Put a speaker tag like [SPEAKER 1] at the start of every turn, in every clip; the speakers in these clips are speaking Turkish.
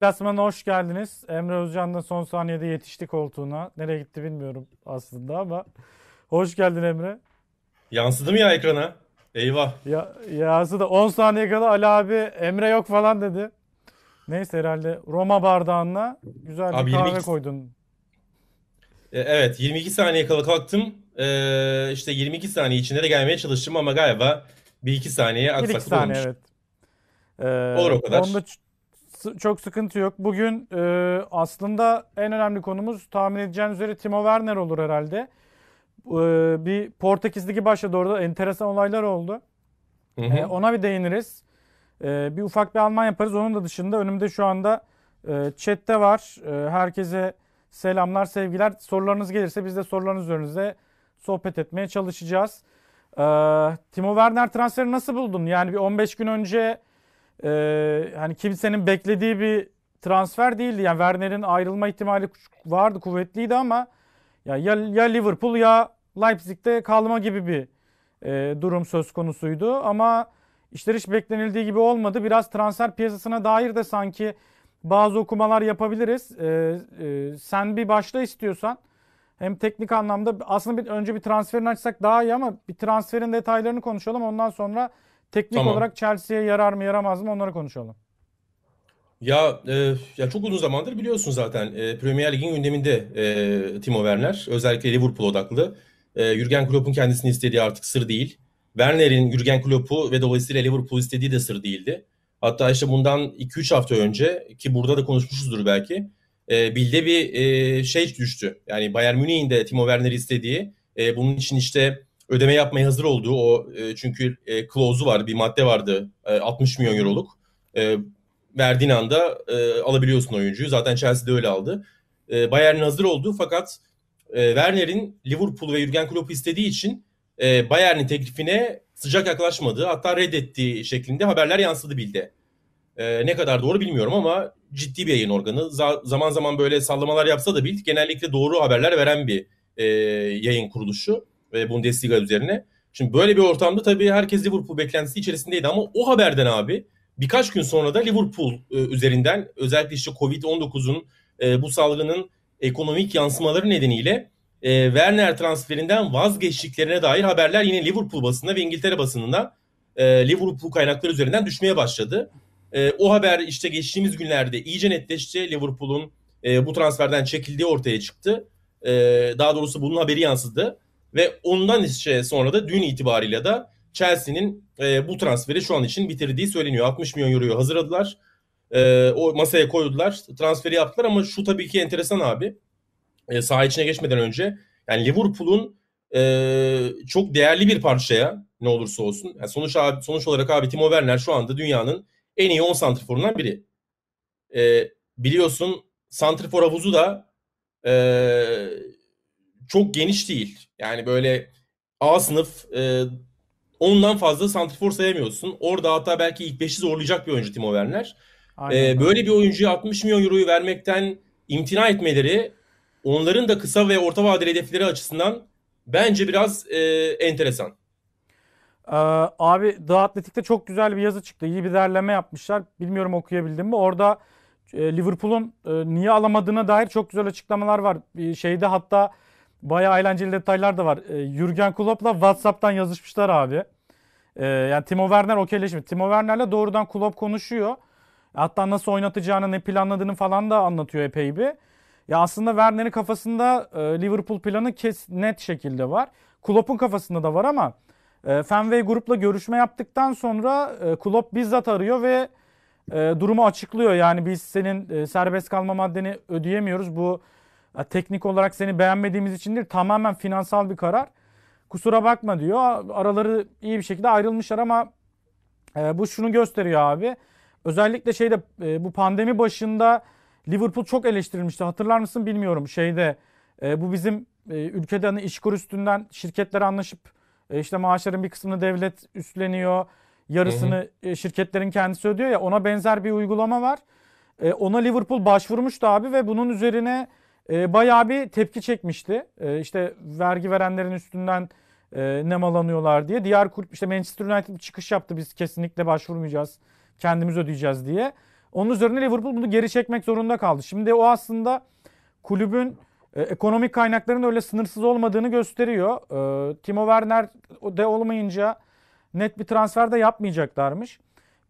[SPEAKER 1] Klasmana hoş geldiniz. Emre Özcan da son saniyede yetişti koltuğuna. Nereye gitti bilmiyorum aslında ama. Hoş geldin Emre. Yansıdı mı ya ekrana? Eyvah. Ya, yansıdı. 10 saniye kala Ali abi Emre yok falan dedi. Neyse herhalde Roma bardağına güzel bir abi, kahve 22... koydun.
[SPEAKER 2] E, evet 22 saniye kala kalktım. Ee, işte 22 saniye içine de gelmeye çalıştım ama galiba bir iki saniye aksaklık saniye, Evet.
[SPEAKER 1] Ee, Olur o kadar. Onda çok sıkıntı yok. Bugün e, aslında en önemli konumuz tahmin edeceğiniz üzere Timo Werner olur herhalde. E, bir Portekiz başa doğru da Enteresan olaylar oldu. Hı hı. E, ona bir değiniriz. E, bir ufak bir Alman yaparız. Onun da dışında önümde şu anda e, chatte var. E, herkese selamlar, sevgiler. Sorularınız gelirse biz de sorularınız üzerinize sohbet etmeye çalışacağız. E, Timo Werner transferi nasıl buldun? Yani bir 15 gün önce e, hani kimsenin beklediği bir transfer değildi. Yani Werner'in ayrılma ihtimali vardı, kuvvetliydi ama ya, ya, Liverpool ya Leipzig'te kalma gibi bir e, durum söz konusuydu. Ama işler hiç beklenildiği gibi olmadı. Biraz transfer piyasasına dair de sanki bazı okumalar yapabiliriz. E, e, sen bir başla istiyorsan. Hem teknik anlamda aslında bir, önce bir transferini açsak daha iyi ama bir transferin detaylarını konuşalım. Ondan sonra Teknik Tamam. olarak Chelsea'ye yarar mı yaramaz mı onları konuşalım.
[SPEAKER 2] Ya e, ya çok uzun zamandır biliyorsun zaten e, Premier Lig'in gündeminde e, Timo Werner özellikle Liverpool odaklı. E, Jürgen Klopp'un kendisini istediği artık sır değil. Werner'in Jürgen Klopp'u ve dolayısıyla Liverpool istediği de sır değildi. Hatta işte bundan 2-3 hafta önce ki burada da konuşmuşuzdur belki e, Bilde bir e, şey düştü. Yani Bayern Münih'in de Timo Werner'i istediği e, bunun için işte ödeme yapmaya hazır olduğu o e, çünkü e, clause'u var bir madde vardı e, 60 milyon euroluk. E, verdiğin anda e, alabiliyorsun oyuncuyu. Zaten Chelsea de öyle aldı. E, Bayern'in hazır olduğu fakat e, Werner'in Liverpool ve Jurgen Klopp istediği için e, Bayern'in teklifine sıcak yaklaşmadığı hatta reddettiği şeklinde haberler yansıdı bildi E, ne kadar doğru bilmiyorum ama ciddi bir yayın organı. Za- zaman zaman böyle sallamalar yapsa da Bild genellikle doğru haberler veren bir e, yayın kuruluşu e, Bundesliga üzerine. Şimdi böyle bir ortamda tabii herkes Liverpool beklentisi içerisindeydi ama o haberden abi birkaç gün sonra da Liverpool e, üzerinden özellikle işte Covid-19'un e, bu salgının ekonomik yansımaları nedeniyle e, Werner transferinden vazgeçtiklerine dair haberler yine Liverpool basında ve İngiltere basınında e, Liverpool kaynakları üzerinden düşmeye başladı. E, o haber işte geçtiğimiz günlerde iyice netleşti. Liverpool'un e, bu transferden çekildiği ortaya çıktı. E, daha doğrusu bunun haberi yansıdı. Ve ondan işte sonra da dün itibariyle de Chelsea'nin e, bu transferi şu an için bitirdiği söyleniyor. 60 milyon euroyu hazırladılar. E, o masaya koydular. Transferi yaptılar ama şu tabii ki enteresan abi. E, saha içine geçmeden önce yani Liverpool'un e, çok değerli bir parçaya ne olursa olsun. Yani sonuç abi, sonuç olarak abi Timo Werner şu anda dünyanın en iyi 10 santriforundan biri. E, biliyorsun santrifor havuzu da e, çok geniş değil. Yani böyle A sınıf e, ondan fazla santrifor sayamıyorsun. Orada hatta belki ilk 5'i zorlayacak bir oyuncu Timo Werner.
[SPEAKER 1] Aynen. E, böyle
[SPEAKER 2] bir oyuncuya 60 milyon euroyu vermekten imtina etmeleri onların da kısa ve orta vadeli hedefleri açısından bence biraz e, enteresan.
[SPEAKER 1] Ee, abi The Athletic'te çok güzel bir yazı çıktı. İyi bir derleme yapmışlar. Bilmiyorum okuyabildim mi? Orada e, Liverpool'un e, niye alamadığına dair çok güzel açıklamalar var. Şeyde hatta Bayağı eğlenceli detaylar da var. E, Jürgen Klopp'la WhatsApp'tan yazışmışlar abi. E, yani Timo Werner okeyleşmiş. Timo Werner'le doğrudan Klopp konuşuyor. Hatta nasıl oynatacağını, ne planladığını falan da anlatıyor epey bir. Ya aslında Werner'in kafasında e, Liverpool planı kes net şekilde var. Klopp'un kafasında da var ama e, Fenway grupla görüşme yaptıktan sonra e, Klopp bizzat arıyor ve e, durumu açıklıyor. Yani biz senin e, serbest kalma maddeni ödeyemiyoruz. Bu teknik olarak seni beğenmediğimiz içindir tamamen finansal bir karar. Kusura bakma diyor. Araları iyi bir şekilde ayrılmışlar ama e, bu şunu gösteriyor abi. Özellikle şeyde e, bu pandemi başında Liverpool çok eleştirilmişti. Hatırlar mısın bilmiyorum. Şeyde e, bu bizim e, ülkede hani işkur üstünden şirketler anlaşıp e, işte maaşların bir kısmını devlet üstleniyor. Yarısını e, şirketlerin kendisi ödüyor ya ona benzer bir uygulama var. E, ona Liverpool başvurmuştu abi ve bunun üzerine e, bayağı bir tepki çekmişti. E, işte vergi verenlerin üstünden e, malanıyorlar diye. Diğer kulüp işte Manchester United bir çıkış yaptı. Biz kesinlikle başvurmayacağız. Kendimiz ödeyeceğiz diye. Onun üzerine Liverpool bunu geri çekmek zorunda kaldı. Şimdi o aslında kulübün e, ekonomik kaynaklarının öyle sınırsız olmadığını gösteriyor. E, Timo Werner de olmayınca net bir transfer de yapmayacaklarmış.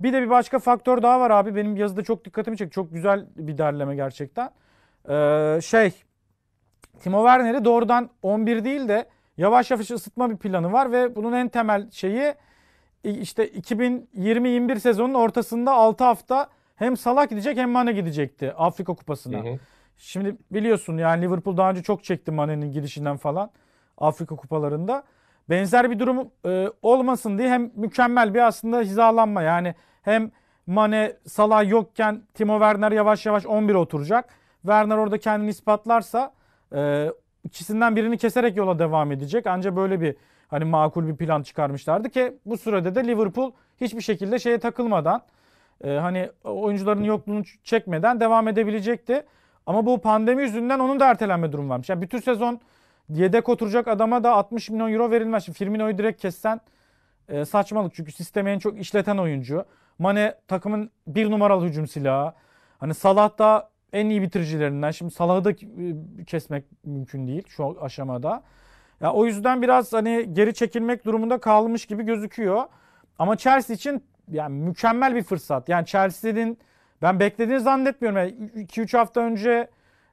[SPEAKER 1] Bir de bir başka faktör daha var abi. Benim yazıda çok dikkatimi çekti. Çok güzel bir derleme gerçekten. Ee, şey Timo Werner'i doğrudan 11 değil de yavaş yavaş ısıtma bir planı var ve bunun en temel şeyi işte 2020-21 sezonun ortasında 6 hafta hem Salah gidecek hem Mane gidecekti Afrika Kupası'na. Hı hı. Şimdi biliyorsun yani Liverpool daha önce çok çekti Mane'nin gidişinden falan Afrika Kupalarında. Benzer bir durum e, olmasın diye hem mükemmel bir aslında hizalanma yani hem Mane Salah yokken Timo Werner yavaş yavaş 11 oturacak. Werner orada kendini ispatlarsa e, ikisinden birini keserek yola devam edecek. Ancak böyle bir hani makul bir plan çıkarmışlardı ki bu sürede de Liverpool hiçbir şekilde şeye takılmadan e, hani oyuncuların yokluğunu çekmeden devam edebilecekti. Ama bu pandemi yüzünden onun da ertelenme durumu varmış. Yani bütün sezon yedek oturacak adama da 60 milyon euro verilmez. Şimdi Firmino'yu direkt kessen e, saçmalık. Çünkü sistemi en çok işleten oyuncu. Mane takımın bir numaralı hücum silahı. Hani Salah da en iyi bitiricilerinden. Şimdi Salah'ı da e, kesmek mümkün değil şu aşamada. Ya o yüzden biraz hani geri çekilmek durumunda kalmış gibi gözüküyor. Ama Chelsea için yani mükemmel bir fırsat. Yani Chelsea'nin ben beklediğini zannetmiyorum. Yani 2-3 hafta önce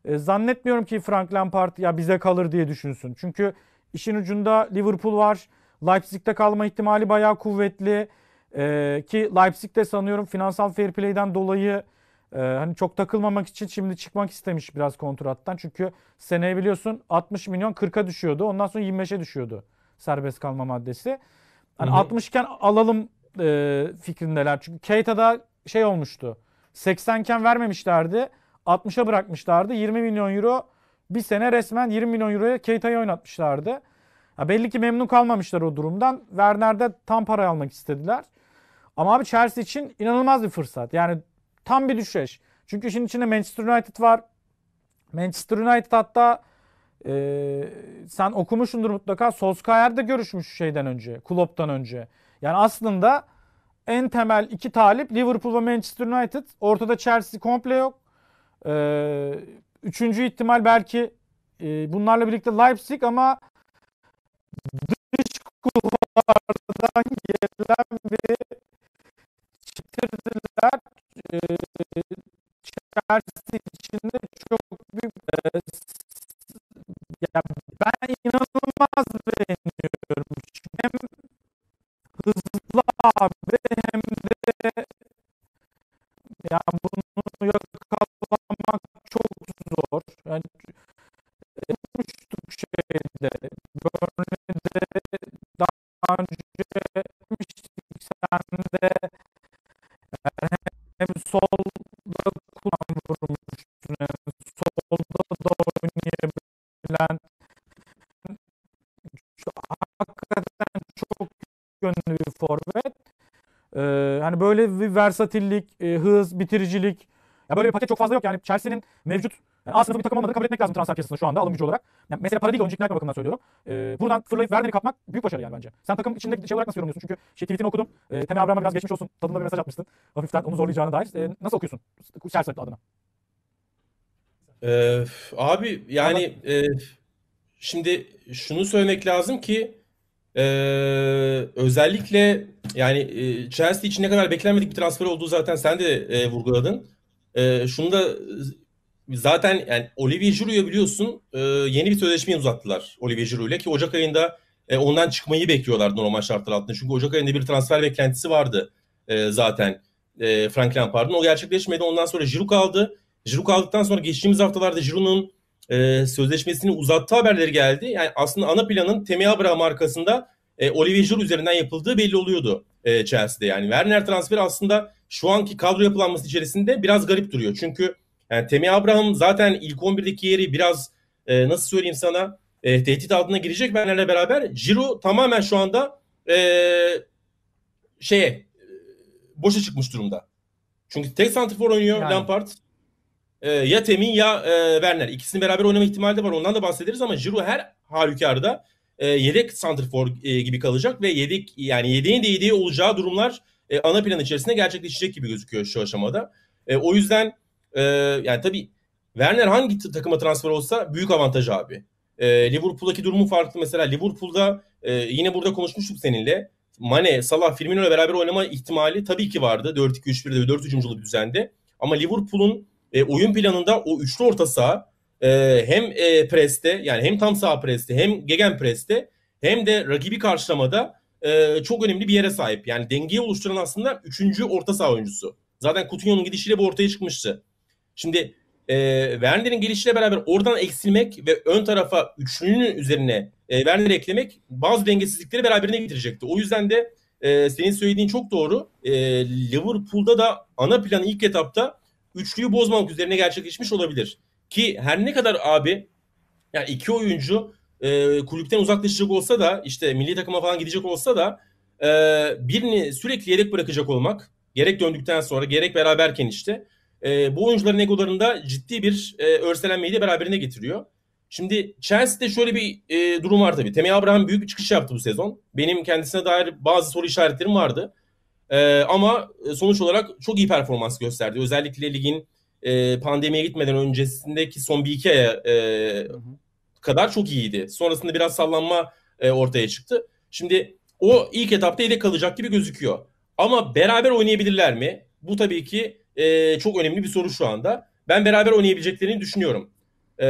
[SPEAKER 1] e, zannetmiyorum ki Frank Lampard ya bize kalır diye düşünsün. Çünkü işin ucunda Liverpool var. Leipzig'te kalma ihtimali bayağı kuvvetli. E, ki Leipzig'te sanıyorum finansal fair play'den dolayı ee, hani çok takılmamak için şimdi çıkmak istemiş biraz kontrattan. Çünkü seneye biliyorsun 60 milyon 40'a düşüyordu. Ondan sonra 25'e düşüyordu serbest kalma maddesi. Hani Hı-hı. 60 iken alalım e, fikrindeler. Çünkü Keita'da şey olmuştu. 80 iken vermemişlerdi. 60'a bırakmışlardı. 20 milyon euro bir sene resmen 20 milyon euroya Keita'yı oynatmışlardı. Ya belli ki memnun kalmamışlar o durumdan. Werner'de tam para almak istediler. Ama abi Chelsea için inanılmaz bir fırsat. Yani Tam bir düşüş Çünkü işin içinde Manchester United var. Manchester United hatta e, sen okumuşsundur mutlaka Solskjaer'de görüşmüş şeyden önce. Klopp'tan önce. Yani aslında en temel iki talip Liverpool ve Manchester United. Ortada Chelsea komple yok. Ee, üçüncü ihtimal belki e, bunlarla birlikte Leipzig ama dış kulvardan gelen bir çıtır Chelsea ee, içinde çok büyük e, ya ben inanılmaz beğeniyorum. Hem hızlı verilen hakikaten çok yönlü bir forvet. Ee, hani böyle bir versatillik, e, hız, bitiricilik. Ya böyle bir paket çok fazla yok. Yani Chelsea'nin mevcut yani aslında bir takım olmadığını kabul etmek lazım transfer piyasasında şu anda alım gücü olarak. Yani mesela para değil oyuncu ikna etme bakımından söylüyorum. Ee, buradan fırlayıp Werner'i kapmak büyük başarı yani bence. Sen takım içinde şey olarak nasıl yorumluyorsun? Çünkü şey, tweetini okudum. Ee, Temel Abraham'a biraz geçmiş olsun. Tadında bir mesaj atmıştın. Hafiften onu zorlayacağına dair. Ee, nasıl okuyorsun? Chelsea adına.
[SPEAKER 2] Ee, abi Ama yani e, şimdi şunu söylemek lazım ki e, özellikle yani e, Chelsea için ne kadar beklenmedik bir transfer olduğu zaten sen de e, vurguladın. E, şunu da zaten yani Olivier Giroud'u biliyorsun e, yeni bir sözleşmeyi uzattılar Olivier ile ki Ocak ayında e, ondan çıkmayı bekliyorlardı normal şartlar altında. Çünkü Ocak ayında bir transfer beklentisi vardı e, zaten e, Frank Lampard'ın. O gerçekleşmedi. Ondan sonra Giroud kaldı. Giroud kaldıktan sonra geçtiğimiz haftalarda Giroud'un e, sözleşmesini uzattığı haberleri geldi. Yani aslında ana planın Temi Abraham arkasında e, Olivier Giroud üzerinden yapıldığı belli oluyordu e, Chelsea'de. Yani Werner transferi aslında şu anki kadro yapılanması içerisinde biraz garip duruyor. Çünkü yani Temi Abraham zaten ilk 11'deki yeri biraz e, nasıl söyleyeyim sana e, tehdit altına girecek Werner'le beraber. Giroud tamamen şu anda e, şeye e, boşa çıkmış durumda. Çünkü tek santrifor oynuyor yani. Lampard e, ya Temin ya e, Werner. İkisini beraber oynama ihtimali de var. Ondan da bahsederiz ama Giroud her halükarda e, yedek santrfor e, gibi kalacak ve yedek yani yedeğin de yedeği olacağı durumlar e, ana plan içerisinde gerçekleşecek gibi gözüküyor şu aşamada. E, o yüzden e, yani tabii Werner hangi takıma transfer olsa büyük avantaj abi. E, Liverpool'daki durumu farklı mesela. Liverpool'da e, yine burada konuşmuştuk seninle. Mane, Salah, Firmino beraber oynama ihtimali tabii ki vardı. 4-2-3-1'de 4 hücumculu bir düzende. Ama Liverpool'un e, oyun planında o üçlü orta saha e, hem e, preste yani hem tam sağ preste hem gegen preste hem de rakibi karşılamada e, çok önemli bir yere sahip. Yani dengeyi oluşturan aslında üçüncü orta saha oyuncusu. Zaten Coutinho'nun gidişiyle bu ortaya çıkmıştı. Şimdi e, Werner'in gelişiyle beraber oradan eksilmek ve ön tarafa üçlünün üzerine e, Werner'i eklemek bazı dengesizlikleri beraberine getirecekti. O yüzden de e, senin söylediğin çok doğru. E, Liverpool'da da ana plan ilk etapta üçlüyü bozmamak üzerine gerçekleşmiş olabilir. Ki her ne kadar abi yani iki oyuncu e, kulüpten uzaklaşacak olsa da işte milli takıma falan gidecek olsa da e, birini sürekli yedek bırakacak olmak gerek döndükten sonra gerek beraberken işte e, bu oyuncuların egolarında ciddi bir e, örselenmeyi de beraberine getiriyor. Şimdi Chelsea'de şöyle bir e, durum var tabii. Temi Abraham büyük bir çıkış yaptı bu sezon. Benim kendisine dair bazı soru işaretlerim vardı. Ee, e, ama sonuç olarak çok iyi performans gösterdi. Özellikle ligin e, pandemiye gitmeden öncesindeki son bir iki aya e, kadar çok iyiydi. Sonrasında biraz sallanma e, ortaya çıktı. Şimdi o ilk etapta yedek kalacak gibi gözüküyor. Ama beraber oynayabilirler mi? Bu tabii ki e, çok önemli bir soru şu anda. Ben beraber oynayabileceklerini düşünüyorum. E,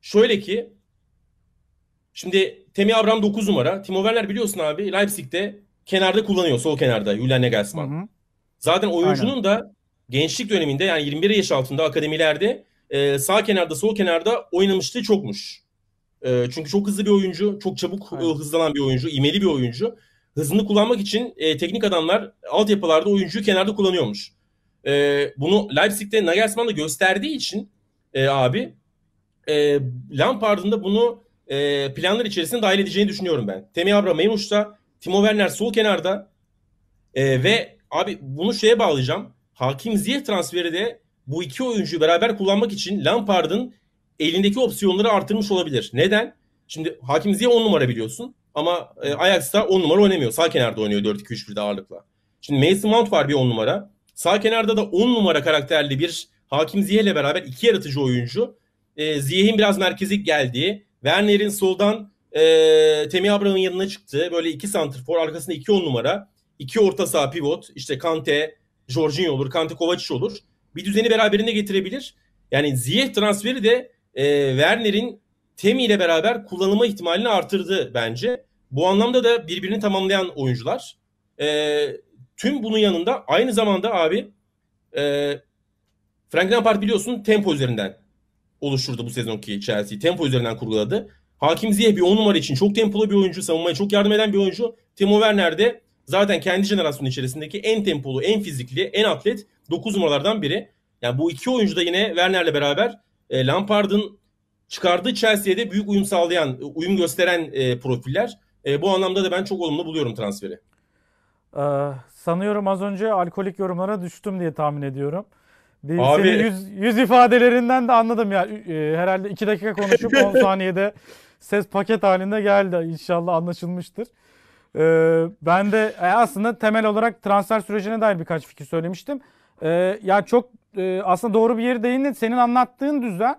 [SPEAKER 2] şöyle ki şimdi Temi Abram 9 numara. Timo Werner biliyorsun abi Leipzig'te kenarda kullanıyor. Sol kenarda Julian Nagelsmann. Hı hı. Zaten oyuncunun Aynen. da gençlik döneminde yani 21 yaş altında akademilerde e, sağ kenarda sol kenarda oynamışlığı çokmuş. E, çünkü çok hızlı bir oyuncu, çok çabuk e, hızlanan bir oyuncu, imeli bir oyuncu. Hızını kullanmak için e, teknik adamlar altyapılarda oyuncuyu kenarda kullanıyormuş. E, bunu Leipzig'te Nagelsmann da gösterdiği için e, abi e, Lampard'ın da bunu e, planlar içerisinde dahil edeceğini düşünüyorum ben. Temi Abramovich da Timo Werner sol kenarda e, ve abi bunu şeye bağlayacağım. Hakim Ziyeh transferi de bu iki oyuncuyu beraber kullanmak için Lampard'ın elindeki opsiyonları artırmış olabilir. Neden? Şimdi Hakim Ziyeh 10 numara biliyorsun ama e, Ajax'ta 10 numara oynamıyor. Sağ kenarda oynuyor 4-2-3-1'de ağırlıkla. Şimdi Mason Mount var bir 10 numara. Sağ kenarda da 10 numara karakterli bir Hakim Ziyeh beraber iki yaratıcı oyuncu. E, ee, Ziyeh'in biraz merkezi geldiği, Werner'in soldan e, Temi Abraham'ın yanına çıktı. Böyle iki santrfor arkasında iki on numara. iki orta saha pivot. işte Kante, Jorginho olur. Kante Kovacic olur. Bir düzeni beraberinde getirebilir. Yani Ziyeh transferi de e, Werner'in Temi ile beraber kullanılma ihtimalini artırdı bence. Bu anlamda da birbirini tamamlayan oyuncular. E, tüm bunun yanında aynı zamanda abi e, Frank Lampard biliyorsun tempo üzerinden oluşturdu bu sezonki Chelsea. Tempo üzerinden kurguladı. Hakim Ziyeh bir 10 numara için çok tempolu bir oyuncu. Savunmaya çok yardım eden bir oyuncu. Timo Werner de zaten kendi jenerasyonu içerisindeki en tempolu, en fizikli, en atlet 9 numaralardan biri. Yani bu iki oyuncu da yine Werner'le beraber e, Lampard'ın çıkardığı Chelsea'ye de büyük uyum sağlayan, e, uyum gösteren e, profiller. E, bu anlamda da ben çok olumlu buluyorum transferi.
[SPEAKER 1] Ee, sanıyorum az önce alkolik yorumlara düştüm diye tahmin ediyorum. Bir, Abi... Senin yüz, yüz ifadelerinden de anladım ya. E, herhalde iki dakika konuşup 10 saniyede ses paket halinde geldi. İnşallah anlaşılmıştır. Ee, ben de e, aslında temel olarak transfer sürecine dair birkaç fikir söylemiştim. Ee, ya çok e, aslında doğru bir yeri değindin. Senin anlattığın düzen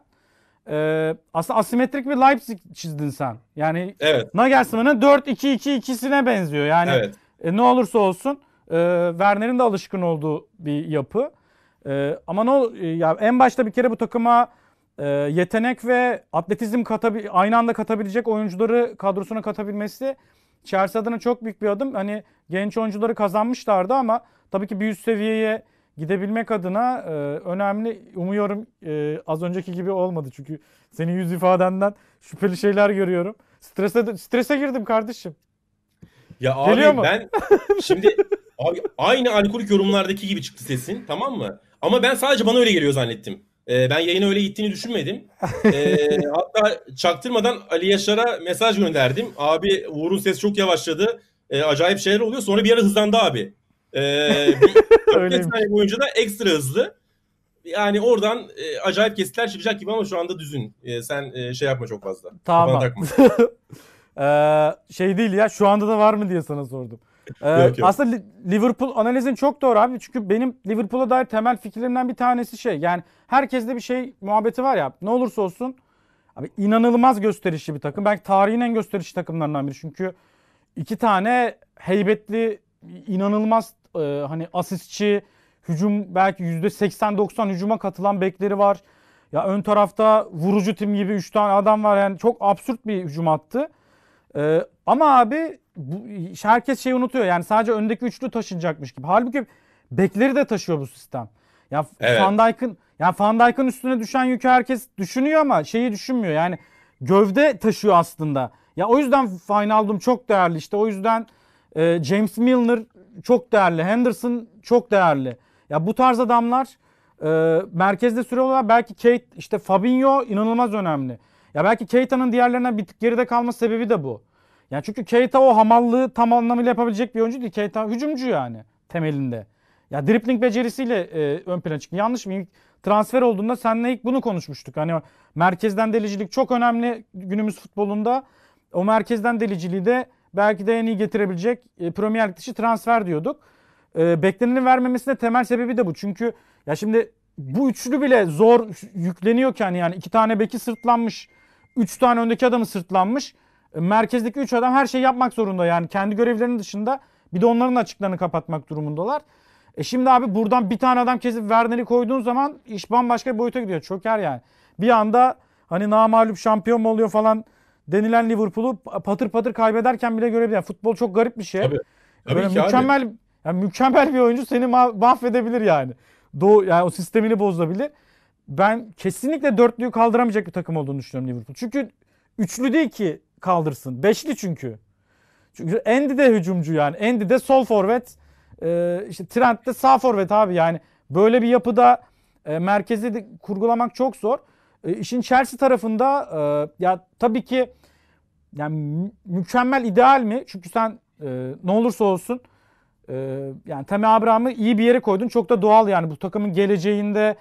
[SPEAKER 1] e, aslında asimetrik bir Leipzig çizdin sen. Yani evet. Nagelsmann'ın 4-2-2-2'sine benziyor. Yani evet. e, ne olursa olsun e, Werner'in de alışkın olduğu bir yapı. E, ama ne e, ya en başta bir kere bu takıma e, yetenek ve atletizm katabi aynı anda katabilecek oyuncuları kadrosuna katabilmesi Chelsea adına çok büyük bir adım. Hani genç oyuncuları kazanmışlardı ama tabii ki bir üst seviyeye gidebilmek adına e, önemli. Umuyorum e, az önceki gibi olmadı çünkü senin yüz ifadenden şüpheli şeyler görüyorum. Strese strese girdim kardeşim.
[SPEAKER 2] Ya abi Geliyor mu? ben
[SPEAKER 1] şimdi abi aynı alkolik yorumlardaki gibi çıktı
[SPEAKER 2] sesin tamam mı? Ama ben sadece bana öyle geliyor zannettim. E, ben yayına öyle gittiğini düşünmedim. E, hatta çaktırmadan Ali Yaşar'a mesaj gönderdim. Abi Uğur'un sesi çok yavaşladı. E, acayip şeyler oluyor. Sonra bir ara hızlandı abi. E, bir boyunca da ekstra hızlı. Yani oradan e, acayip kesitler çıkacak gibi ama şu anda düzün. E, sen e, şey yapma çok fazla. Tamam. ee,
[SPEAKER 1] şey değil ya şu anda da var mı diye sana sordum. Ee, yok, yok. Aslında Liverpool analizin çok doğru abi. Çünkü benim Liverpool'a dair temel fikirlerimden bir tanesi şey. Yani herkeste bir şey muhabbeti var ya. Ne olursa olsun abi inanılmaz gösterişli bir takım. Belki tarihin en gösterişli takımlarından biri. Çünkü iki tane heybetli, inanılmaz e, hani asistçi, hücum belki %80-90 hücuma katılan bekleri var. Ya ön tarafta vurucu tim gibi 3 tane adam var. Yani çok absürt bir hücum attı. Ee, ama abi bu, herkes şeyi unutuyor. Yani sadece öndeki üçlü taşınacakmış gibi. Halbuki bekleri de taşıyor bu sistem. Ya evet. Van Dijk'ın yani Van Dijk'ın üstüne düşen yükü herkes düşünüyor ama şeyi düşünmüyor. Yani gövde taşıyor aslında. Ya o yüzden Wijnaldum çok değerli. işte o yüzden e, James Milner çok değerli. Henderson çok değerli. Ya bu tarz adamlar e, merkezde süre olarak belki Kate işte Fabinho inanılmaz önemli. Ya belki Keita'nın diğerlerine bir tık geride kalma sebebi de bu. Yani çünkü Keita o hamallığı tam anlamıyla yapabilecek bir oyuncu değil. Keita hücumcu yani temelinde. Ya dribbling becerisiyle e, ön plana çıkıyor. Yanlış mı? Transfer olduğunda seninle ilk bunu konuşmuştuk. Hani merkezden delicilik çok önemli günümüz futbolunda. O merkezden deliciliği de belki de en iyi getirebilecek e, Premier Lig dışı transfer diyorduk. E, bekleneni vermemesine temel sebebi de bu. Çünkü ya şimdi bu üçlü bile zor yükleniyorken yani iki tane beki sırtlanmış, üç tane öndeki adamı sırtlanmış merkezdeki 3 adam her şeyi yapmak zorunda yani kendi görevlerinin dışında bir de onların açıklarını kapatmak durumundalar. E şimdi abi buradan bir tane adam kesip Werner'i koyduğun zaman iş bambaşka bir boyuta gidiyor. Çöker yani. Bir anda hani namalup şampiyon mu oluyor falan denilen Liverpool'u patır patır kaybederken bile görebilir. Yani futbol çok garip bir şey. Tabii. Tabii ki mükemmel abi. yani mükemmel bir oyuncu seni mahvedebilir yani. Doğu yani o sistemini bozabilir. Ben kesinlikle dörtlüyü kaldıramayacak bir takım olduğunu düşünüyorum Liverpool. Çünkü üçlü değil ki kaldırsın. Beşli çünkü. Çünkü Andy de hücumcu yani. Andy de sol forvet. Ee, işte Trent de sağ forvet abi yani. Böyle bir yapıda e, merkezi de kurgulamak çok zor. E, işin Chelsea tarafında e, ya tabii ki yani mükemmel ideal mi? Çünkü sen e, ne olursa olsun e, yani Temi Abraham'ı iyi bir yere koydun. Çok da doğal yani bu takımın geleceğinde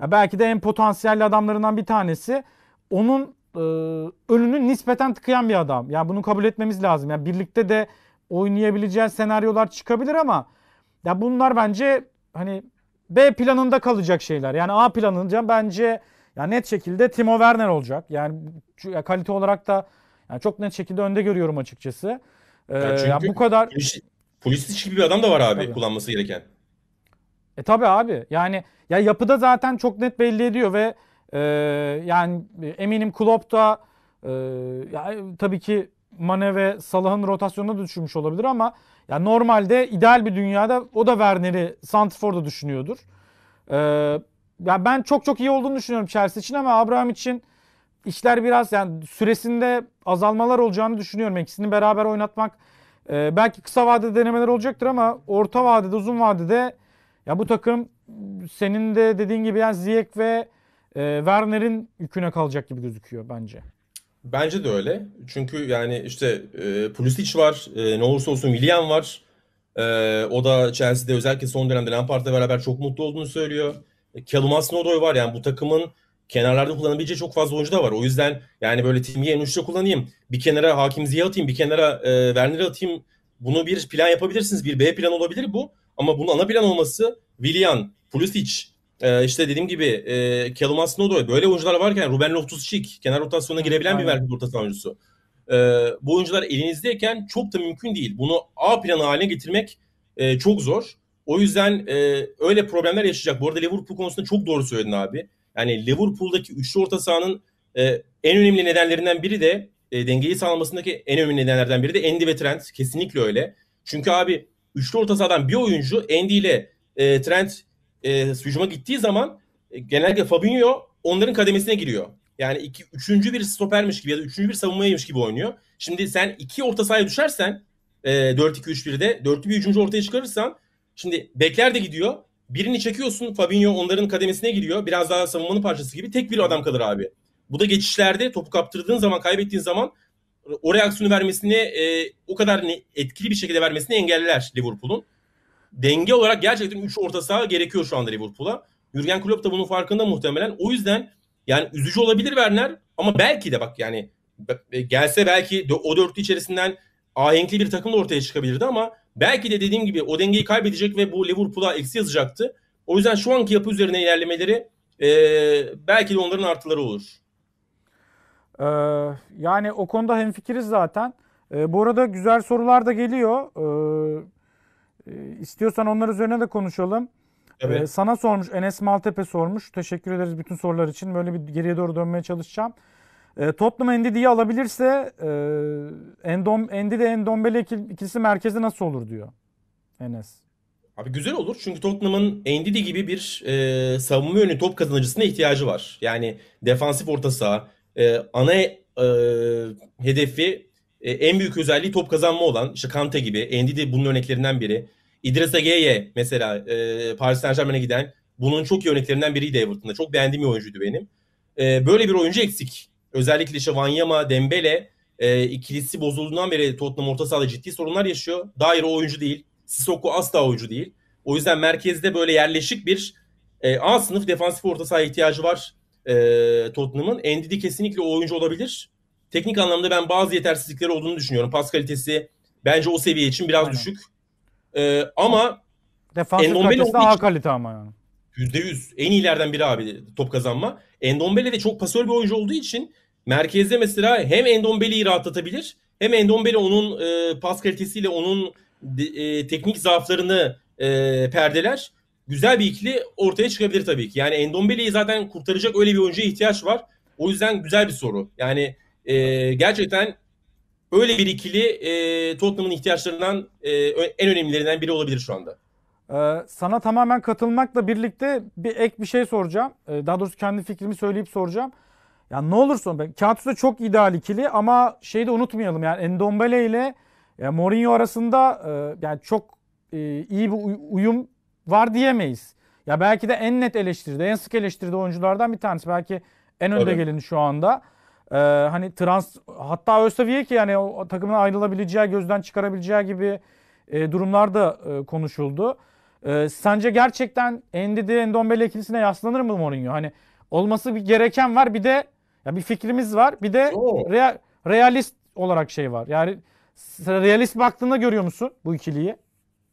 [SPEAKER 1] ya belki de en potansiyelli adamlarından bir tanesi. Onun e, önünü nispeten tıkayan bir adam. Yani bunu kabul etmemiz lazım. Yani birlikte de oynayabileceği senaryolar çıkabilir ama ya bunlar bence hani B planında kalacak şeyler. Yani A planında bence ya net şekilde Timo Werner olacak. Yani kalite olarak da yani çok net şekilde önde görüyorum açıkçası. Ee, ya çünkü yani bu kadar polis, polis gibi bir adam da var abi tabii. kullanması gereken. E tabi abi. Yani ya yapıda zaten çok net belli ediyor ve ee, yani e, eminim Klopp da e, yani e, tabii ki Mane ve Salah'ın rotasyonuna da düşünmüş olabilir ama yani normalde ideal bir dünyada o da Werner'i Santifor'da düşünüyordur. Ee, yani ben çok çok iyi olduğunu düşünüyorum Chelsea için ama Abraham için işler biraz yani süresinde azalmalar olacağını düşünüyorum. İkisini beraber oynatmak e, belki kısa vadede denemeler olacaktır ama orta vadede uzun vadede ya bu takım senin de dediğin gibi yani Ziyech ve e, Werner'in yüküne kalacak gibi gözüküyor bence.
[SPEAKER 2] Bence de öyle. Çünkü yani işte e, Pulisic var, e, ne olursa olsun Willian var. E, o da Chelsea'de özellikle son dönemde Lampard'la beraber çok mutlu olduğunu söylüyor. E, Callum hudson var yani bu takımın kenarlarda kullanabileceği çok fazla oyuncu da var. O yüzden yani böyle Timi'yi en uçta kullanayım, bir kenara Hakim Ziya'yı atayım, bir kenara e, Werner'i atayım. Bunu bir plan yapabilirsiniz. Bir B plan olabilir bu. Ama bunun ana plan olması Willian, Pulisic, ee, işte dediğim gibi e, Callum hudson böyle oyuncular varken Ruben Loftus-Cheek kenar rotasyona girebilen bir merkez orta saha oyuncusu. Ee, bu oyuncular elinizdeyken çok da mümkün değil. Bunu A planı haline getirmek e, çok zor. O yüzden e, öyle problemler yaşayacak. Bu arada Liverpool konusunda çok doğru söyledin abi. Yani Liverpool'daki üçlü orta sahanın e, en önemli nedenlerinden biri de e, dengeyi sağlamasındaki en önemli nedenlerden biri de Andy ve Trent. Kesinlikle öyle. Çünkü abi üçlü orta sahadan bir oyuncu Andy ile e, Trent e, hücuma gittiği zaman e, genellikle Fabinho onların kademesine giriyor. Yani iki, üçüncü bir stopermiş gibi ya da üçüncü bir savunmaymış gibi oynuyor. Şimdi sen iki orta sahaya düşersen e, 4-2-3-1'de dörtlü bir hücumcu ortaya çıkarırsan şimdi bekler de gidiyor. Birini çekiyorsun Fabinho onların kademesine giriyor. Biraz daha savunmanın parçası gibi tek bir adam kalır abi. Bu da geçişlerde topu kaptırdığın zaman kaybettiğin zaman o reaksiyonu vermesini e, o kadar etkili bir şekilde vermesini engeller Liverpool'un denge olarak gerçekten 3 orta saha gerekiyor şu anda Liverpool'a. Jürgen Klopp da bunun farkında muhtemelen. O yüzden yani üzücü olabilir Werner ama belki de bak yani e, gelse belki de o dörtlü içerisinden ahenkli bir takım da ortaya çıkabilirdi ama belki de dediğim gibi o dengeyi kaybedecek ve bu Liverpool'a eksi yazacaktı. O yüzden şu anki yapı üzerine ilerlemeleri e, belki de onların artıları olur.
[SPEAKER 1] Ee, yani o konuda hemfikiriz zaten. Ee, bu arada güzel sorular da geliyor. Ee, e, istiyorsan onlar üzerine de konuşalım. Ee, evet. E, sana sormuş Enes Maltepe sormuş. Teşekkür ederiz bütün sorular için. Böyle bir geriye doğru dönmeye çalışacağım. E, Tottenham Endidi'yi alabilirse e, Endom, Endidi Endombele ikilisi merkezi nasıl olur diyor Enes.
[SPEAKER 2] Abi güzel olur çünkü Tottenham'ın Endidi gibi bir e, savunma yönü top kazanıcısına ihtiyacı var. Yani defansif orta saha e, ana e, hedefi e, en büyük özelliği top kazanma olan işte Kante gibi Endidi bunun örneklerinden biri. İdris Egeye mesela e, Paris Saint Germain'e giden bunun çok iyi örneklerinden biriydi Everton'da. Çok beğendiğim bir oyuncuydu benim. E, böyle bir oyuncu eksik. Özellikle işte Wanyama, Dembele e, ikilisi bozulduğundan beri Tottenham orta sahada ciddi sorunlar yaşıyor. Dair o oyuncu değil. Sissoko asla oyuncu değil. O yüzden merkezde böyle yerleşik bir e, A sınıf defansif orta saha ihtiyacı var e, Tottenham'ın. Endidi kesinlikle o oyuncu olabilir. Teknik anlamda ben bazı yetersizlikleri olduğunu düşünüyorum. Pas kalitesi bence o seviye için biraz Aynen. düşük. Ee, ama
[SPEAKER 1] Defansif Endombele de A kalite ama yani.
[SPEAKER 2] %100 en iyilerden biri abi top kazanma. Endombele de çok pasör bir oyuncu olduğu için merkezde mesela hem Endombele'yi rahatlatabilir hem Endombele onun e, pas kalitesiyle onun e, teknik zaaflarını e, perdeler. Güzel bir ikili ortaya çıkabilir tabii ki. Yani Endombele'yi zaten kurtaracak öyle bir oyuncuya ihtiyaç var. O yüzden güzel bir soru. Yani e, gerçekten Öyle bir ikili e, Tottenham'ın ihtiyaçlarından e, en önemlilerinden biri olabilir şu anda.
[SPEAKER 1] Ee, sana tamamen katılmakla birlikte bir ek bir şey soracağım. Ee, daha doğrusu kendi fikrimi söyleyip soracağım. Ya ne olursa ben kağıt üstü çok ideal ikili ama şeyi de unutmayalım yani Endombele ile ya Mourinho arasında e, yani çok e, iyi bir uyum var diyemeyiz. Ya belki de en net eleştirdi, en sık eleştirdi oyunculardan bir tanesi. Belki en önde geleni şu anda e, hani trans hatta öyle ki yani o takımdan ayrılabileceği, gözden çıkarabileceği gibi e, durumlar da e, konuşuldu. E, sence gerçekten Endidi Endombele ikilisine yaslanır mı Mourinho? Hani olması bir gereken var bir de ya bir fikrimiz var bir de rea, realist olarak şey var. Yani realist baktığında görüyor musun bu ikiliyi?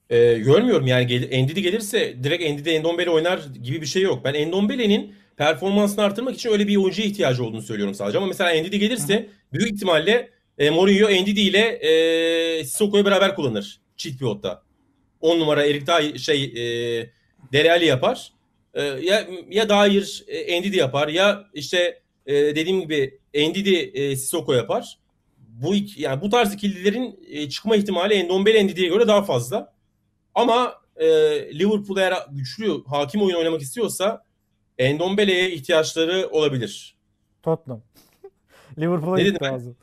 [SPEAKER 2] E, görmüyorum yani gel, Endidi gelirse direkt Endidi Endombele oynar gibi bir şey yok. Ben Endombele'nin performansını artırmak için öyle bir oyuncuya ihtiyacı olduğunu söylüyorum sadece. Ama mesela Ndidi gelirse büyük ihtimalle e, Mourinho Ndidi ile e, Sissoko'yu beraber kullanır. Çift pivotta. 10 numara Erik Day şey e, Delali yapar. E, ya ya Dair e, Ndidi yapar ya işte e, dediğim gibi Ndidi e, Sissoko yapar. Bu yani bu tarz ikililerin e, çıkma ihtimali Endombele Ndidi'ye göre daha fazla. Ama e, Liverpool eğer güçlü hakim oyun oynamak istiyorsa Endombele'ye ihtiyaçları olabilir.
[SPEAKER 1] Tottenham. Liverpool'a Ne gitti ağzım.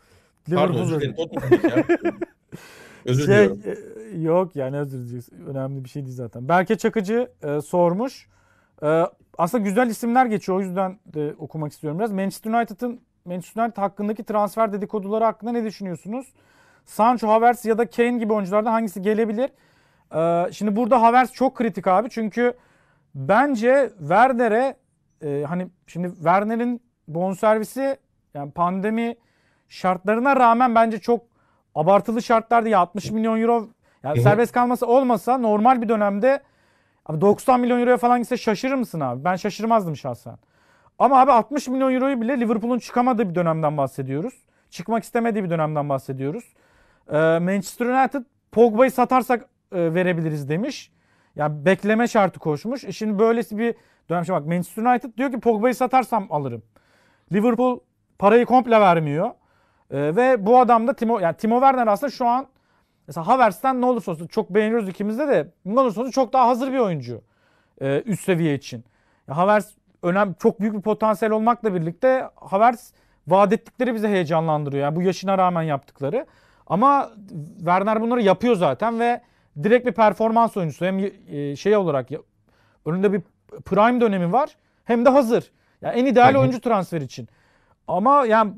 [SPEAKER 1] Pardon Liverpool özür dilerim. Tottenham Özür Şey, diliyorum. E, yok yani özür dileyeceksin. Önemli bir şey değil zaten. Berke Çakıcı e, sormuş. E, aslında güzel isimler geçiyor. O yüzden de okumak istiyorum biraz. Manchester United'ın Manchester United hakkındaki transfer dedikoduları hakkında ne düşünüyorsunuz? Sancho, Havertz ya da Kane gibi oyunculardan hangisi gelebilir? E, şimdi burada Havertz çok kritik abi. Çünkü bence Werder'e e, hani şimdi Werner'in bonservisi yani pandemi şartlarına rağmen bence çok abartılı şartlar diye 60 milyon euro yani hı serbest kalması olmasa normal bir dönemde 90 milyon euroya falan gitse şaşırır mısın abi? Ben şaşırmazdım şahsen. Ama abi 60 milyon euroyu bile Liverpool'un çıkamadığı bir dönemden bahsediyoruz. Çıkmak istemediği bir dönemden bahsediyoruz. E, Manchester United Pogba'yı satarsak e, verebiliriz demiş. Yani bekleme şartı koşmuş. E şimdi böylesi bir Dönem şey bak Manchester United diyor ki Pogba'yı satarsam alırım. Liverpool parayı komple vermiyor. Ee, ve bu adam da Timo, yani Timo Werner aslında şu an mesela Havertz'ten ne olursa olsun çok beğeniyoruz ikimizde de ne olursa olsun çok daha hazır bir oyuncu. Ee, üst seviye için. Ya Havertz önemli, çok büyük bir potansiyel olmakla birlikte Havertz vaat ettikleri bizi heyecanlandırıyor. Yani bu yaşına rağmen yaptıkları. Ama Werner bunları yapıyor zaten ve direkt bir performans oyuncusu. Hem e, şey olarak önünde bir prime dönemi var hem de hazır. Yani en ideal Aynen. oyuncu transfer için. Ama yani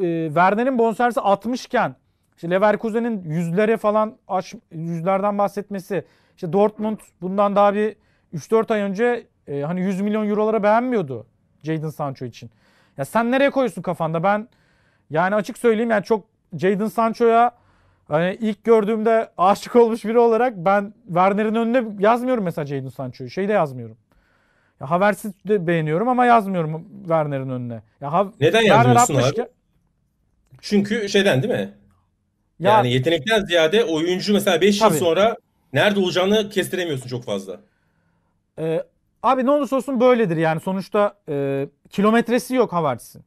[SPEAKER 1] e, Werner'in bonservisi 60 iken işte Leverkusen'in yüzlere falan aş, yüzlerden bahsetmesi. İşte Dortmund bundan daha bir 3-4 ay önce e, hani 100 milyon eurolara beğenmiyordu Jadon Sancho için. Ya sen nereye koyuyorsun kafanda? Ben yani açık söyleyeyim yani çok Jadon Sancho'ya hani ilk gördüğümde aşık olmuş biri olarak ben Werner'in önüne yazmıyorum mesela Jadon Sancho'yu. Şeyde yazmıyorum. Ya Havertz'i de beğeniyorum ama yazmıyorum Werner'in önüne. Ya ha, Neden yazmıyorsun abi?
[SPEAKER 2] Çünkü şeyden değil mi? Ya, yani yetenekten ziyade oyuncu mesela 5 yıl sonra nerede olacağını kestiremiyorsun çok fazla.
[SPEAKER 1] E, abi ne olursa olsun böyledir yani sonuçta e, kilometresi yok Havertz'in. E,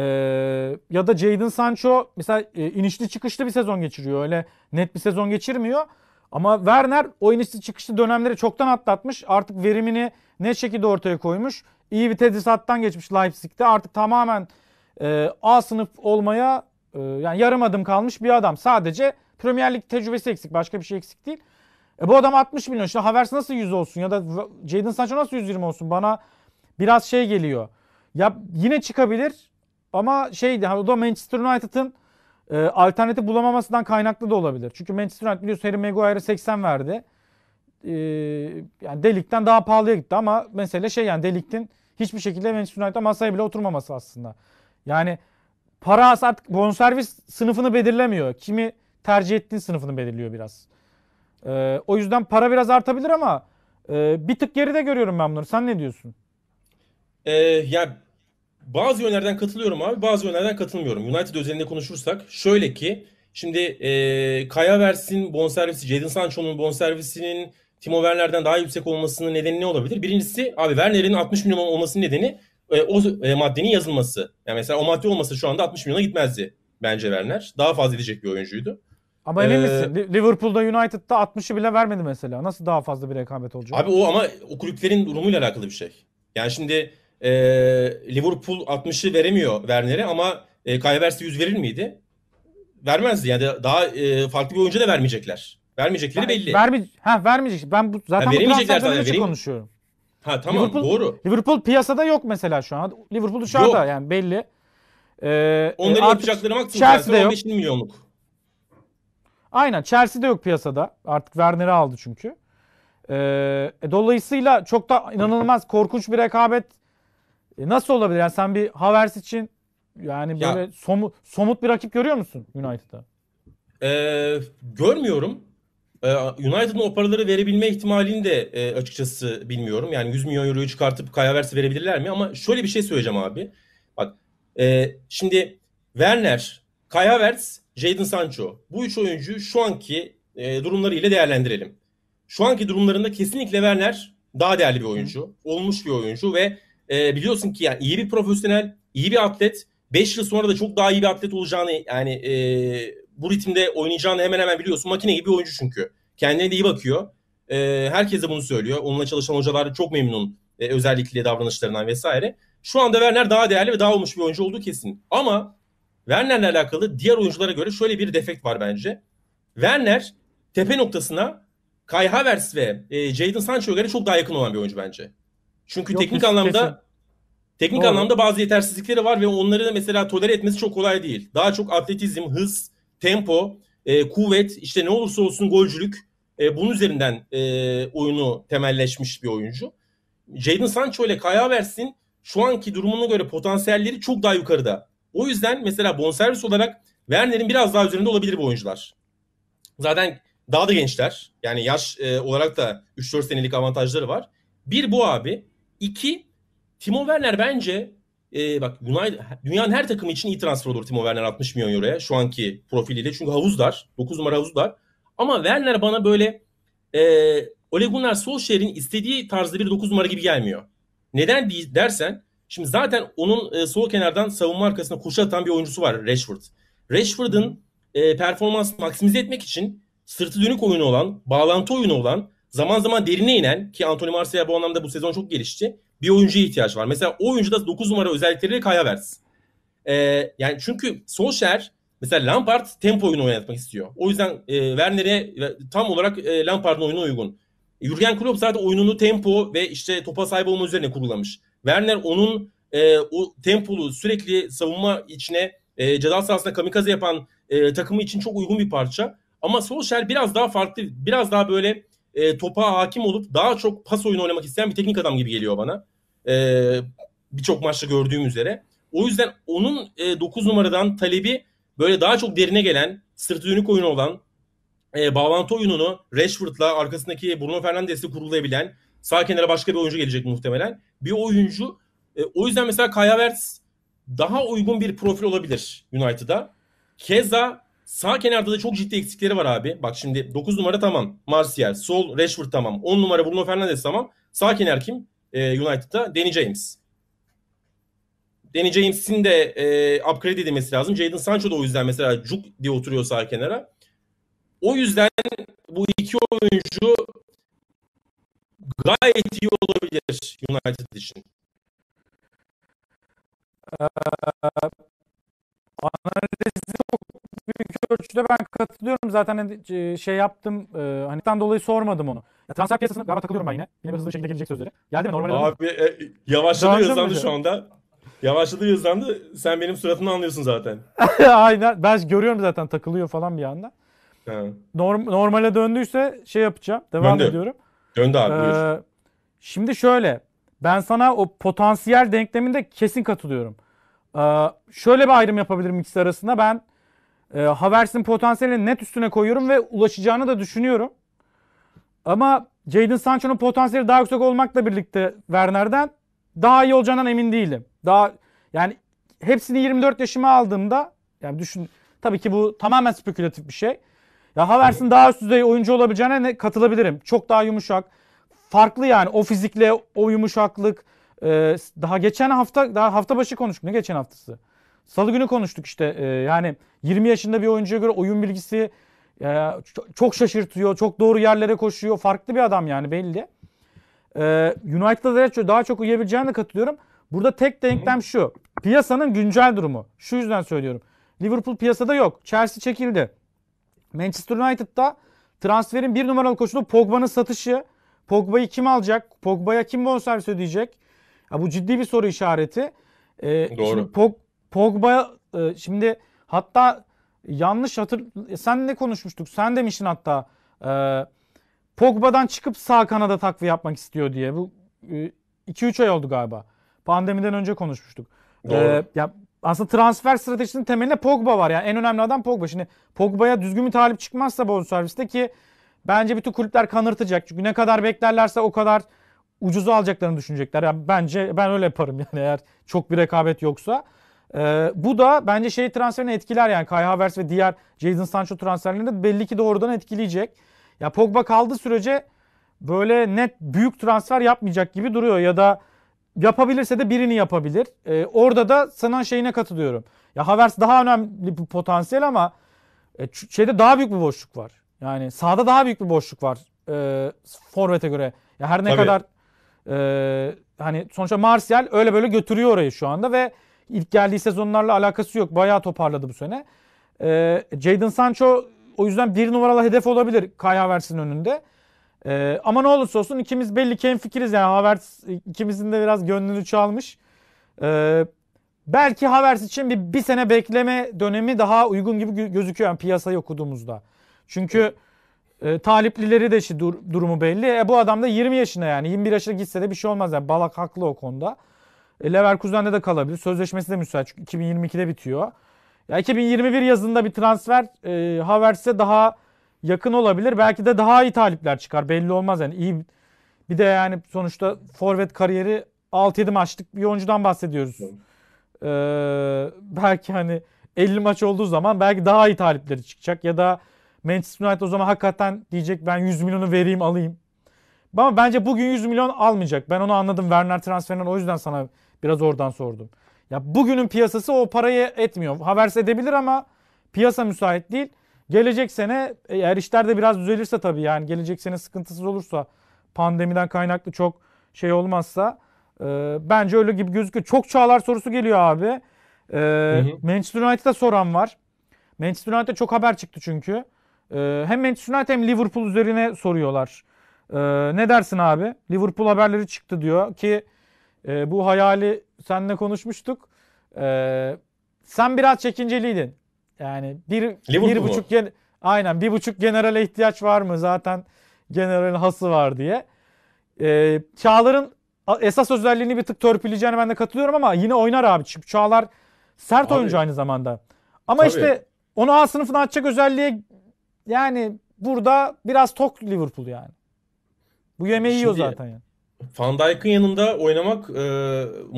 [SPEAKER 1] ee, ya da Jadon Sancho mesela e, inişli çıkışlı bir sezon geçiriyor. Öyle net bir sezon geçirmiyor. Ama Werner o inişli çıkışlı dönemleri çoktan atlatmış. Artık verimini ne şekilde ortaya koymuş. İyi bir tedrisattan geçmiş Leipzig'te. Artık tamamen e, A sınıf olmaya e, yani yarım adım kalmış bir adam. Sadece Premier Lig tecrübesi eksik. Başka bir şey eksik değil. E bu adam 60 milyon. Şimdi Havers nasıl 100 olsun ya da Jadon Sancho nasıl 120 olsun? Bana biraz şey geliyor. Ya yine çıkabilir ama şeydi hani o da Manchester United'ın e, ee, alternatif bulamamasından kaynaklı da olabilir. Çünkü Manchester United biliyorsun Harry Maguire'e 80 verdi. E, yani Delik'ten daha pahalıya gitti ama mesele şey yani Delik'in hiçbir şekilde Manchester United'a masaya bile oturmaması aslında. Yani para artık bonservis sınıfını belirlemiyor. Kimi tercih ettiğin sınıfını belirliyor biraz. E, o yüzden para biraz artabilir ama e, bir tık geride görüyorum ben bunları. Sen ne diyorsun?
[SPEAKER 2] Ee, ya
[SPEAKER 1] bazı yönlerden katılıyorum abi, bazı
[SPEAKER 2] yönlerden katılmıyorum. United özelinde konuşursak şöyle ki şimdi e, Kaya Vers'in bonservisi, Jadon Sancho'nun bonservisinin Timo Werner'den daha yüksek olmasının nedeni ne olabilir? Birincisi abi Werner'in 60 milyon olmasının nedeni e, o e, maddenin yazılması. Yani mesela o madde olmasa şu anda 60 milyona gitmezdi bence Werner. Daha fazla edecek bir oyuncuydu.
[SPEAKER 1] Ama emin ee, misin? Liverpool'da United'da 60'ı bile vermedi mesela. Nasıl daha fazla bir rekabet olacak? Abi o ama
[SPEAKER 2] o kulüplerin durumuyla alakalı bir şey. Yani şimdi e, Liverpool 60'ı veremiyor Werner'e ama e, Kai 100 verir miydi? Vermezdi. Yani daha e, farklı bir oyuncu da vermeyecekler. Vermeyecekleri ben, belli. Verme,
[SPEAKER 1] ha vermeyecek. Ben bu zaten ha, veremeyecekler zaten vereyim. konuşuyorum.
[SPEAKER 2] Ha tamam Liverpool, doğru.
[SPEAKER 1] Liverpool piyasada yok mesela şu an. Liverpool dışarıda yok. yani belli. Ee, Onların e, yapacakları maksimum 15 yok. milyonluk. Aynen Chelsea de yok piyasada. Artık Werner'i aldı çünkü. Ee, e, dolayısıyla çok da inanılmaz korkunç bir rekabet e nasıl olabilir? Yani sen bir Havers için yani böyle ya, somut, somut bir rakip görüyor musun United'a?
[SPEAKER 2] E, görmüyorum. E, United'ın o paraları verebilme ihtimalini de e, açıkçası bilmiyorum. Yani 100 milyon euroyu çıkartıp Kaya Havers'e verebilirler mi? Ama şöyle bir şey söyleyeceğim abi. Bak e, şimdi Werner, Kaya Havertz, Jadon Sancho. Bu üç oyuncuyu şu anki e, durumlarıyla değerlendirelim. Şu anki durumlarında kesinlikle Werner daha değerli bir oyuncu. Olmuş bir oyuncu ve e, biliyorsun ki yani iyi bir profesyonel, iyi bir atlet. 5 yıl sonra da çok daha iyi bir atlet olacağını yani e, bu ritimde oynayacağını hemen hemen biliyorsun. Makine gibi bir oyuncu çünkü. Kendine de iyi bakıyor. E, herkes de bunu söylüyor. Onunla çalışan hocalar çok memnun. E, özellikle davranışlarından vesaire. Şu anda Werner daha değerli ve daha olmuş bir oyuncu olduğu kesin. Ama Werner'le alakalı diğer oyunculara göre şöyle bir defekt var bence. Werner tepe noktasına Kai Havertz ve e, Jadon Sancho'ya göre çok daha yakın olan bir oyuncu bence. Çünkü Yok, teknik anlamda kesin. teknik Doğru. anlamda bazı yetersizlikleri var ve onları da mesela tolere etmesi çok kolay değil. Daha çok atletizm, hız, tempo, e, kuvvet, işte ne olursa olsun golcülük e, bunun üzerinden e, oyunu temelleşmiş bir oyuncu. Jadon Sancho ile Kaya versin, şu anki durumuna göre potansiyelleri çok daha yukarıda. O yüzden mesela bonservis olarak Werner'in biraz daha üzerinde olabilir bu oyuncular. Zaten daha da gençler. Yani yaş e, olarak da 3-4 senelik avantajları var. Bir bu abi. İki, Timo Werner bence e, bak United, dünyanın her takımı için iyi transfer olur Timo Werner 60 milyon euroya şu anki profiliyle. Çünkü havuz dar. 9 numara havuz dar. Ama Werner bana böyle e, Ole Gunnar Solskjaer'in istediği tarzda bir 9 numara gibi gelmiyor. Neden dersen şimdi zaten onun e, sol kenardan savunma arkasına koşu atan bir oyuncusu var Rashford. Rashford'ın e, performans maksimize etmek için sırtı dönük oyunu olan, bağlantı oyunu olan zaman zaman derine inen ki Anthony Martial bu anlamda bu sezon çok gelişti. Bir oyuncuya ihtiyaç var. Mesela o oyuncuda 9 numara özellikleriyle Kaya versin. Ee, yani çünkü Solskjaer mesela Lampard tempo oyunu oynatmak istiyor. O yüzden e, Werner'e tam olarak e, Lampard'ın oyunu uygun. E, Jurgen Klopp zaten oyununu tempo ve işte topa sahip olma üzerine kurulamış. Werner onun e, o tempolu sürekli savunma içine e, ceza sahasında kamikaze yapan e, takımı için çok uygun bir parça. Ama Solskjaer biraz daha farklı, biraz daha böyle e, topa hakim olup daha çok pas oyunu oynamak isteyen bir teknik adam gibi geliyor bana. E, Birçok maçta gördüğüm üzere. O yüzden onun e, 9 numaradan talebi böyle daha çok derine gelen, sırtı dönük oyunu olan, e, bağlantı oyununu Rashford'la arkasındaki Bruno Fernandes'i kurulayabilen, sağ kenara başka bir oyuncu gelecek muhtemelen. Bir oyuncu. E, o yüzden mesela Kaya Verts daha uygun bir profil olabilir United'a. Keza Sağ kenarda da çok ciddi eksikleri var abi. Bak şimdi 9 numara tamam. Martial. Sol Rashford tamam. 10 numara Bruno Fernandes tamam. Sağ kenar kim? E, United'da Danny James. Danny James'in de e, upgrade edilmesi lazım. Jadon Sancho da o yüzden mesela cuk diye oturuyor sağ kenara. O yüzden bu iki oyuncu gayet iyi olabilir United için.
[SPEAKER 1] Ee, analizde ölçüde ben katılıyorum. Zaten hani, e, şey yaptım. E, hani dolayı sormadım onu. Ya, transfer piyasasını galiba takılıyorum ben yine. Yine bir hızlı bir şekilde gelecek sözleri. Geldi mi? Normal Abi
[SPEAKER 2] e, e yavaşladı Dağınca hızlandı şu anda. Yavaşladı hızlandı. Sen benim suratımı anlıyorsun zaten.
[SPEAKER 1] Aynen. Ben görüyorum zaten takılıyor falan bir anda. Norm, normale döndüyse şey yapacağım. Devam Döndü. ediyorum.
[SPEAKER 2] Döndü abi.
[SPEAKER 1] Ee, Şimdi şöyle. Ben sana o potansiyel denkleminde kesin katılıyorum. Ee, şöyle bir ayrım yapabilirim ikisi arasında. Ben e, ee, Havertz'in potansiyelini net üstüne koyuyorum ve ulaşacağını da düşünüyorum. Ama Jadon Sancho'nun potansiyeli daha yüksek olmakla birlikte Werner'den daha iyi olacağından emin değilim. Daha yani hepsini 24 yaşıma aldığımda yani düşün tabii ki bu tamamen spekülatif bir şey. Ya Havertz'in daha üst düzey oyuncu olabileceğine katılabilirim. Çok daha yumuşak. Farklı yani o fizikle o yumuşaklık. Ee, daha geçen hafta daha hafta başı konuştuk. Ne geçen haftası? Salı günü konuştuk işte e, yani 20 yaşında bir oyuncuya göre oyun bilgisi e, çok şaşırtıyor. Çok doğru yerlere koşuyor. Farklı bir adam yani belli. E, United'a daha çok uyabileceğine katılıyorum. Burada tek denklem şu. Piyasanın güncel durumu. Şu yüzden söylüyorum. Liverpool piyasada yok. Chelsea çekildi. Manchester United'da transferin bir numaralı koşulu Pogba'nın satışı. Pogba'yı kim alacak? Pogba'ya kim bonservis ödeyecek? Ya bu ciddi bir soru işareti. Ee, Doğru. Şimdi Pog, Pogba e, şimdi hatta yanlış hatır e, sen ne konuşmuştuk? Sen demiştin hatta e, Pogba'dan çıkıp sağ kanada takviye yapmak istiyor diye. Bu 2-3 ay oldu galiba. Pandemiden önce konuşmuştuk. Doğru. ya aslında transfer stratejisinin temelinde Pogba var. Yani en önemli adam Pogba. Şimdi Pogba'ya düzgün bir talip çıkmazsa bonserviste ki bence bütün kulüpler kanırtacak. Çünkü ne kadar beklerlerse o kadar ucuzu alacaklarını düşünecekler. Yani bence ben öyle yaparım yani eğer çok bir rekabet yoksa. Ee, bu da bence şey transferini etkiler yani Kai Havertz ve diğer Jadon Sancho transferlerini de belli ki doğrudan etkileyecek. Ya Pogba kaldı sürece böyle net büyük transfer yapmayacak gibi duruyor ya da yapabilirse de birini yapabilir. Ee, orada da sanan şeyine katılıyorum. Ya Havertz daha önemli bir potansiyel ama e, şeyde daha büyük bir boşluk var. Yani sahada daha büyük bir boşluk var e, forvete göre. Ya her ne Tabii. kadar e, hani sonuçta Martial öyle böyle götürüyor orayı şu anda ve İlk geldiği sezonlarla alakası yok. Bayağı toparladı bu sene. E, Jadon Sancho o yüzden bir numaralı hedef olabilir Kai Havertz'in önünde. E, ama ne olursa olsun ikimiz belli ki fikiriz Yani Havertz ikimizin de biraz gönlünü çalmış. E, belki Havertz için bir, bir sene bekleme dönemi daha uygun gibi gözüküyor yani piyasayı okuduğumuzda. Çünkü e, taliplileri de işte dur, durumu belli. E, bu adam da 20 yaşında yani 21 yaşına gitse de bir şey olmaz. Yani Balak haklı o konuda. E, Leverkusen'de de kalabilir. Sözleşmesi de müsait çünkü 2022'de bitiyor. Ya 2021 yazında bir transfer e, Havertz'e daha yakın olabilir. Belki de daha iyi talipler çıkar. Belli olmaz yani. İyi bir de yani sonuçta forvet kariyeri 6-7 maçlık bir oyuncudan bahsediyoruz. Ee, belki hani 50 maç olduğu zaman belki daha iyi talipleri çıkacak ya da Manchester United o zaman hakikaten diyecek ben 100 milyonu vereyim alayım. Ama bence bugün 100 milyon almayacak. Ben onu anladım Werner transferinden o yüzden sana Biraz oradan sordum. Ya bugünün piyasası o parayı etmiyor. Havers edebilir ama piyasa müsait değil. Gelecek sene eğer işler de biraz düzelirse tabii yani gelecek sene sıkıntısız olursa pandemiden kaynaklı çok şey olmazsa e, bence öyle gibi gözüküyor. Çok çağlar sorusu geliyor abi. E, Manchester United'a soran var. Manchester United'da çok haber çıktı çünkü. E, hem Manchester United hem Liverpool üzerine soruyorlar. E, ne dersin abi? Liverpool haberleri çıktı diyor ki e, bu hayali seninle konuşmuştuk. E, sen biraz çekinceliydin. Yani bir, bir buçuk gen aynen bir buçuk generale ihtiyaç var mı zaten generalin hası var diye. E, Çağlar'ın esas özelliğini bir tık törpüleyeceğine ben de katılıyorum ama yine oynar abi. Çünkü Çağlar sert abi, oyuncu aynı zamanda. Ama tabii. işte onu A sınıfına atacak özelliğe yani burada biraz tok Liverpool yani. Bu yemeği Şimdi, yiyor zaten yani.
[SPEAKER 2] Van Dijk'ın yanında oynamak e,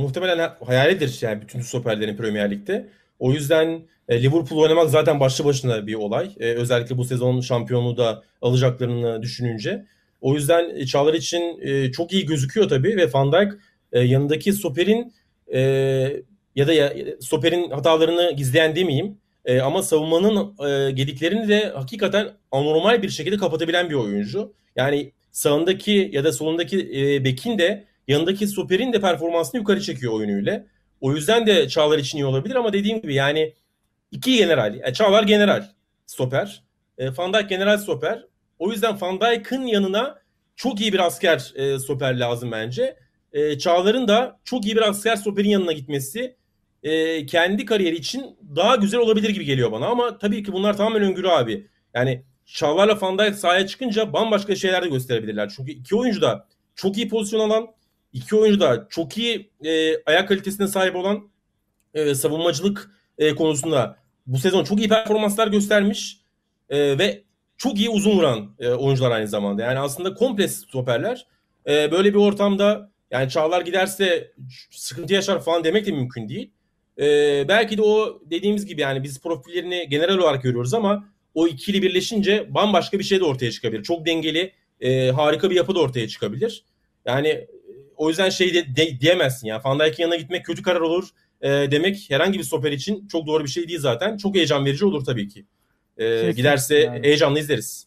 [SPEAKER 2] muhtemelen hayalidir yani bütün stoperlerin Premier Lig'de. O yüzden e, Liverpool oynamak zaten başlı başına bir olay. E, özellikle bu sezon şampiyonluğu da alacaklarını düşününce. O yüzden e, Çağlar için e, çok iyi gözüküyor tabii ve Van Dijk e, yanındaki stoperin e, ya da ya, stoperin hatalarını gizleyen demeyeyim. E, ama savunmanın e, gediklerini de hakikaten anormal bir şekilde kapatabilen bir oyuncu. Yani sağındaki ya da solundaki e, bekin de yanındaki stoperin de performansını yukarı çekiyor oyunuyla. O yüzden de Çağlar için iyi olabilir ama dediğim gibi yani iki general. Yani e, Çağlar general stoper. E, Van Dijk general stoper. O yüzden Van Dijk'ın yanına çok iyi bir asker e, stoper lazım bence. E, Çağlar'ın da çok iyi bir asker stoperin yanına gitmesi e, kendi kariyeri için daha güzel olabilir gibi geliyor bana. Ama tabii ki bunlar tamamen öngörü abi. Yani Şavar'la Van sahaya çıkınca bambaşka şeyler de gösterebilirler. Çünkü iki oyuncu da çok iyi pozisyon alan, iki oyuncu da çok iyi e, ayak kalitesine sahip olan e, savunmacılık e, konusunda bu sezon çok iyi performanslar göstermiş e, ve çok iyi uzun vuran e, oyuncular aynı zamanda. Yani aslında komple stoperler. E, böyle bir ortamda yani Çağlar giderse sıkıntı yaşar falan demek de mümkün değil. E, belki de o dediğimiz gibi yani biz profillerini genel olarak görüyoruz ama o ikili birleşince bambaşka bir şey de ortaya çıkabilir. Çok dengeli, e, harika bir yapı da ortaya çıkabilir. Yani e, o yüzden şey de, de, diyemezsin ya. Van Dijk'in yanına gitmek kötü karar olur e, demek herhangi bir stoper için çok doğru bir şey değil zaten. Çok heyecan verici olur tabii ki. E, giderse yani. heyecanlı izleriz.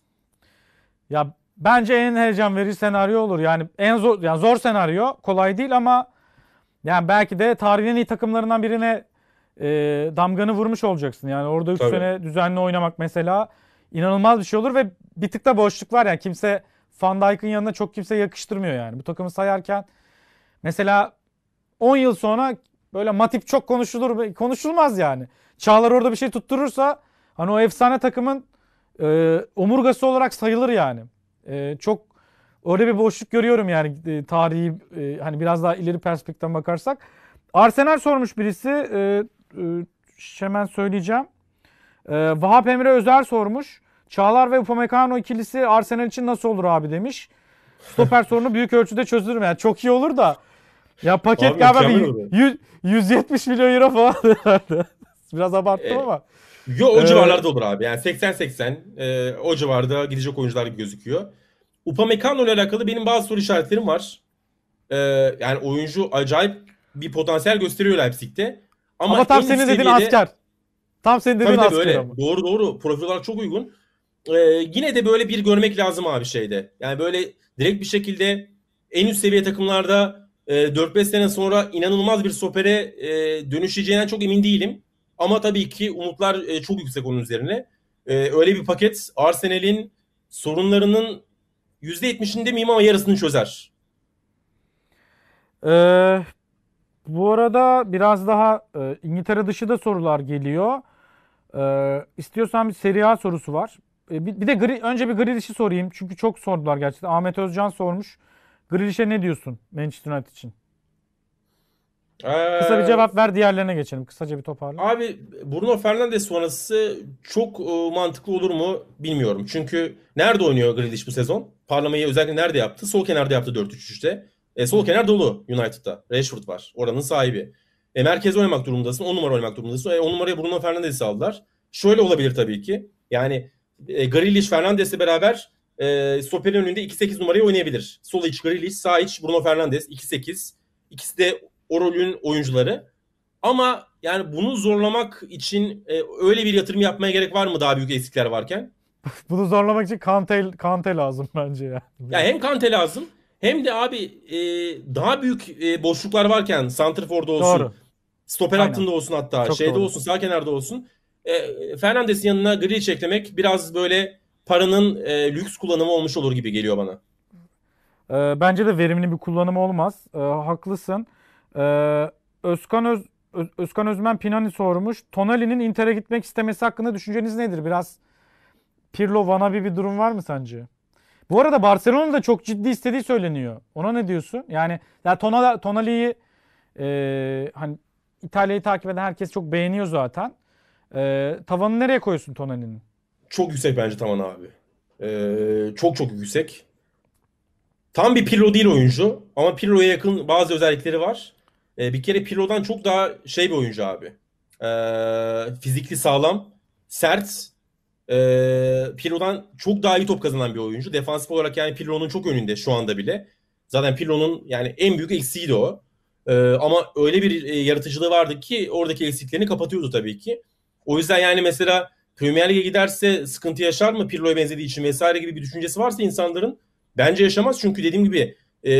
[SPEAKER 1] Ya bence en heyecan verici senaryo olur. Yani en zor yani zor senaryo kolay değil ama yani belki de tarihin iyi takımlarından birine e, damganı vurmuş olacaksın. Yani orada 3 sene düzenli oynamak mesela inanılmaz bir şey olur ve bir tık da boşluk var yani kimse Van Dijk'ın yanına çok kimse yakıştırmıyor yani. Bu takımı sayarken mesela 10 yıl sonra böyle Matip çok konuşulur konuşulmaz yani. Çağlar orada bir şey tutturursa hani o efsane takımın e, omurgası olarak sayılır yani. E, çok öyle bir boşluk görüyorum yani e, tarihi e, hani biraz daha ileri perspektiften bakarsak. Arsenal sormuş birisi. E, ee, hemen söyleyeceğim. Ee, Vahap Emre Özer sormuş. Çağlar ve Upamecano ikilisi Arsenal için nasıl olur abi demiş. Stoper sorunu büyük ölçüde çözülür mü? Yani çok iyi olur da. Ya paket abi, galiba 100, 170 milyon euro falan Biraz abarttım e, ama. Yo o ee, civarlarda olur
[SPEAKER 2] abi. Yani 80-80 e, o civarda gidecek oyuncular gözüküyor. Upamecano ile alakalı benim bazı soru işaretlerim var. E, yani oyuncu acayip bir potansiyel gösteriyor Leipzig'te. Ama, ama tam senin seviyede... dediğin asker.
[SPEAKER 1] Tam senin dediğin asker öyle. ama.
[SPEAKER 2] Doğru doğru. Profiller çok uygun. Ee, yine de böyle bir görmek lazım abi şeyde. Yani böyle direkt bir şekilde en üst seviye takımlarda e, 4-5 sene sonra inanılmaz bir sopere e, dönüşeceğinden çok emin değilim. Ama tabii ki umutlar e, çok yüksek onun üzerine. E, öyle bir paket Arsenal'in sorunlarının %70'inde miyim ama
[SPEAKER 1] yarısını çözer. Ee, bu arada biraz daha e, İngiltere dışı da sorular geliyor. E, istiyorsan bir Serie A sorusu var. E, bir, bir de gri, önce bir Grealish'i sorayım. Çünkü çok sordular gerçekten. Ahmet Özcan sormuş. Grealish'e ne diyorsun Manchester United için?
[SPEAKER 2] Ee, Kısa bir cevap
[SPEAKER 1] ver diğerlerine geçelim. Kısaca bir toparla. Abi Bruno
[SPEAKER 2] Fernandes sonrası çok e, mantıklı olur mu bilmiyorum. Çünkü nerede oynuyor Grealish bu sezon? Parlamayı özellikle nerede yaptı? Sol kenarda yaptı 4-3-3'te. E, sol kenar dolu United'da. Rashford var. Oranın sahibi. E, merkeze oynamak durumundasın. 10 numara oynamak durumundasın. E, 10 numaraya Bruno Fernandes'i aldılar. Şöyle olabilir tabii ki. Yani e, Grealish Fernandes'le beraber e, stoperin önünde 2-8 numarayı oynayabilir. Sol iç Grealish, sağ iç Bruno Fernandes 2-8. İkisi de o rolün oyuncuları. Ama yani bunu zorlamak için e, öyle bir yatırım yapmaya gerek var mı daha büyük eksikler varken?
[SPEAKER 1] bunu zorlamak için Kante, Kante lazım bence ya.
[SPEAKER 2] Yani. hem Kante lazım hem de abi e, daha büyük e, boşluklar varken Santrfor'da olsun. Doğru. Stoper Aynen. hattında olsun hatta. Çok şeyde doğru. olsun sağ kenarda olsun. E, Fernandes'in yanına Grealish eklemek biraz böyle paranın e, lüks kullanımı olmuş olur gibi geliyor bana.
[SPEAKER 1] E, bence de verimli bir kullanımı olmaz. E, haklısın. E, Özkan Öz, Öz, Özkan Özmen Pinani sormuş. Tonali'nin Inter'e gitmek istemesi hakkında düşünceniz nedir? Biraz Pirlo vanabi bir durum var mı sence? Bu arada Barcelona da çok ciddi istediği söyleniyor. Ona ne diyorsun? Yani ya Tonala, Tonali'yi e, hani İtalya'yı takip eden herkes çok beğeniyor zaten. E, tavanı nereye koyuyorsun Tonali'nin?
[SPEAKER 2] Çok yüksek bence tavan abi. E, çok çok yüksek. Tam bir Pirlo değil oyuncu ama Pirlo'ya yakın bazı özellikleri var. E, bir kere Pirlo'dan çok daha şey bir oyuncu abi. E, fizikli sağlam, sert, e, Pirlo'dan çok daha iyi top kazanan bir oyuncu. Defansif olarak yani Pirlo'nun çok önünde şu anda bile. Zaten Pirlo'nun yani en büyük eksiğiydi o. E, ama öyle bir e, yaratıcılığı vardı ki oradaki eksiklerini kapatıyordu tabii ki. O yüzden yani mesela Premier Lig'e giderse sıkıntı yaşar mı Pirlo'ya benzediği için vesaire gibi bir düşüncesi varsa insanların bence yaşamaz. Çünkü dediğim gibi e,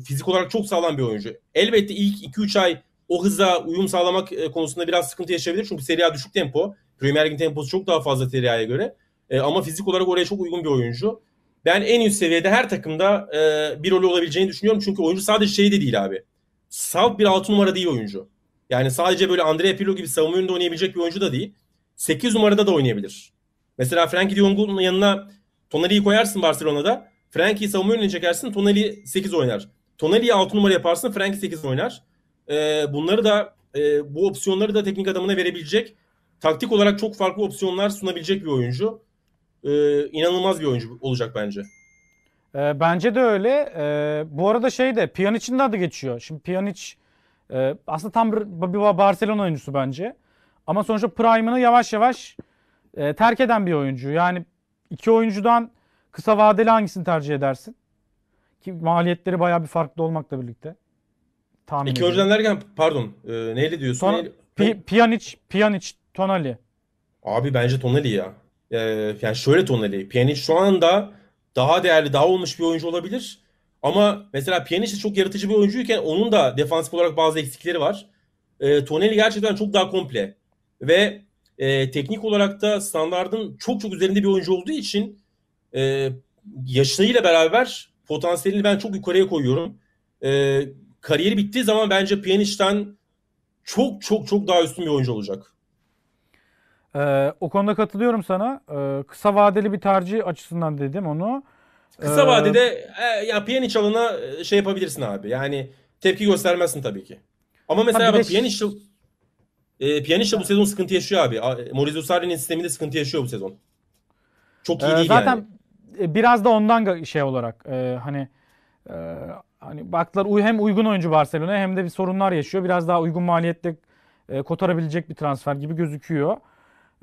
[SPEAKER 2] fizik olarak çok sağlam bir oyuncu. Elbette ilk 2-3 ay o hıza uyum sağlamak e, konusunda biraz sıkıntı yaşayabilir. Çünkü Serie A düşük tempo. Premier Lig'in temposu çok daha fazla Teriya'ya göre. E, ama fizik olarak oraya çok uygun bir oyuncu. Ben en üst seviyede her takımda e, bir rolü olabileceğini düşünüyorum. Çünkü oyuncu sadece şey de değil abi. Salt bir 6 numara değil oyuncu. Yani sadece böyle Andrea Pirlo gibi savunma yönünde oynayabilecek bir oyuncu da değil. 8 numarada da oynayabilir. Mesela Frankie de Jong'un yanına Tonali'yi koyarsın Barcelona'da. Frankie'yi savunma yönüne çekersin. Tonali 8 oynar. Tonali'yi 6 numara yaparsın. Frankie 8 oynar. E, bunları da e, bu opsiyonları da teknik adamına verebilecek taktik olarak çok farklı opsiyonlar sunabilecek bir oyuncu. Ee, inanılmaz bir oyuncu
[SPEAKER 1] olacak bence. E, bence de öyle. E, bu arada şey de Pjanic'in de adı geçiyor. Şimdi Pjanic e, aslında tam bir, Barcelona oyuncusu bence. Ama sonuçta prime'ını yavaş yavaş e, terk eden bir oyuncu. Yani iki oyuncudan kısa vadeli hangisini tercih edersin? Ki maliyetleri bayağı bir farklı olmakla birlikte. Tahmin İki ediyorum. oyuncudan derken
[SPEAKER 2] pardon e, neyle diyorsun? Sonra, Neyle- Pi-
[SPEAKER 1] Pjanic, Pjanic
[SPEAKER 2] Tonali. Abi bence Tonali ya. Ee, yani şöyle Tonali. Pjanic şu anda daha değerli, daha olmuş bir oyuncu olabilir. Ama mesela Pjanic de çok yaratıcı bir oyuncuyken onun da defansif olarak bazı eksikleri var. Ee, Tonali gerçekten çok daha komple. Ve e, teknik olarak da standartın çok çok üzerinde bir oyuncu olduğu için e, yaşıyla beraber potansiyelini ben çok yukarıya koyuyorum. E, kariyeri bittiği zaman bence Pjanic'ten çok çok çok daha üstün bir oyuncu olacak.
[SPEAKER 1] Ee, o konuda katılıyorum sana. Ee, kısa vadeli bir tercih açısından dedim onu.
[SPEAKER 2] Kısa ee, vadede e,
[SPEAKER 1] ya Pjanic alına e,
[SPEAKER 2] şey yapabilirsin abi. Yani tepki göstermezsin tabii ki. Ama mesela bak çal. e, Pjanic bu sezon sıkıntı yaşıyor abi. Maurizio Sarri'nin sisteminde sıkıntı yaşıyor bu sezon. Çok iyi ee, değil zaten yani.
[SPEAKER 1] E, biraz da ondan şey olarak e, hani e, hani baklar hem uygun oyuncu Barcelona hem de bir sorunlar yaşıyor. Biraz daha uygun maliyette e, kotarabilecek bir transfer gibi gözüküyor.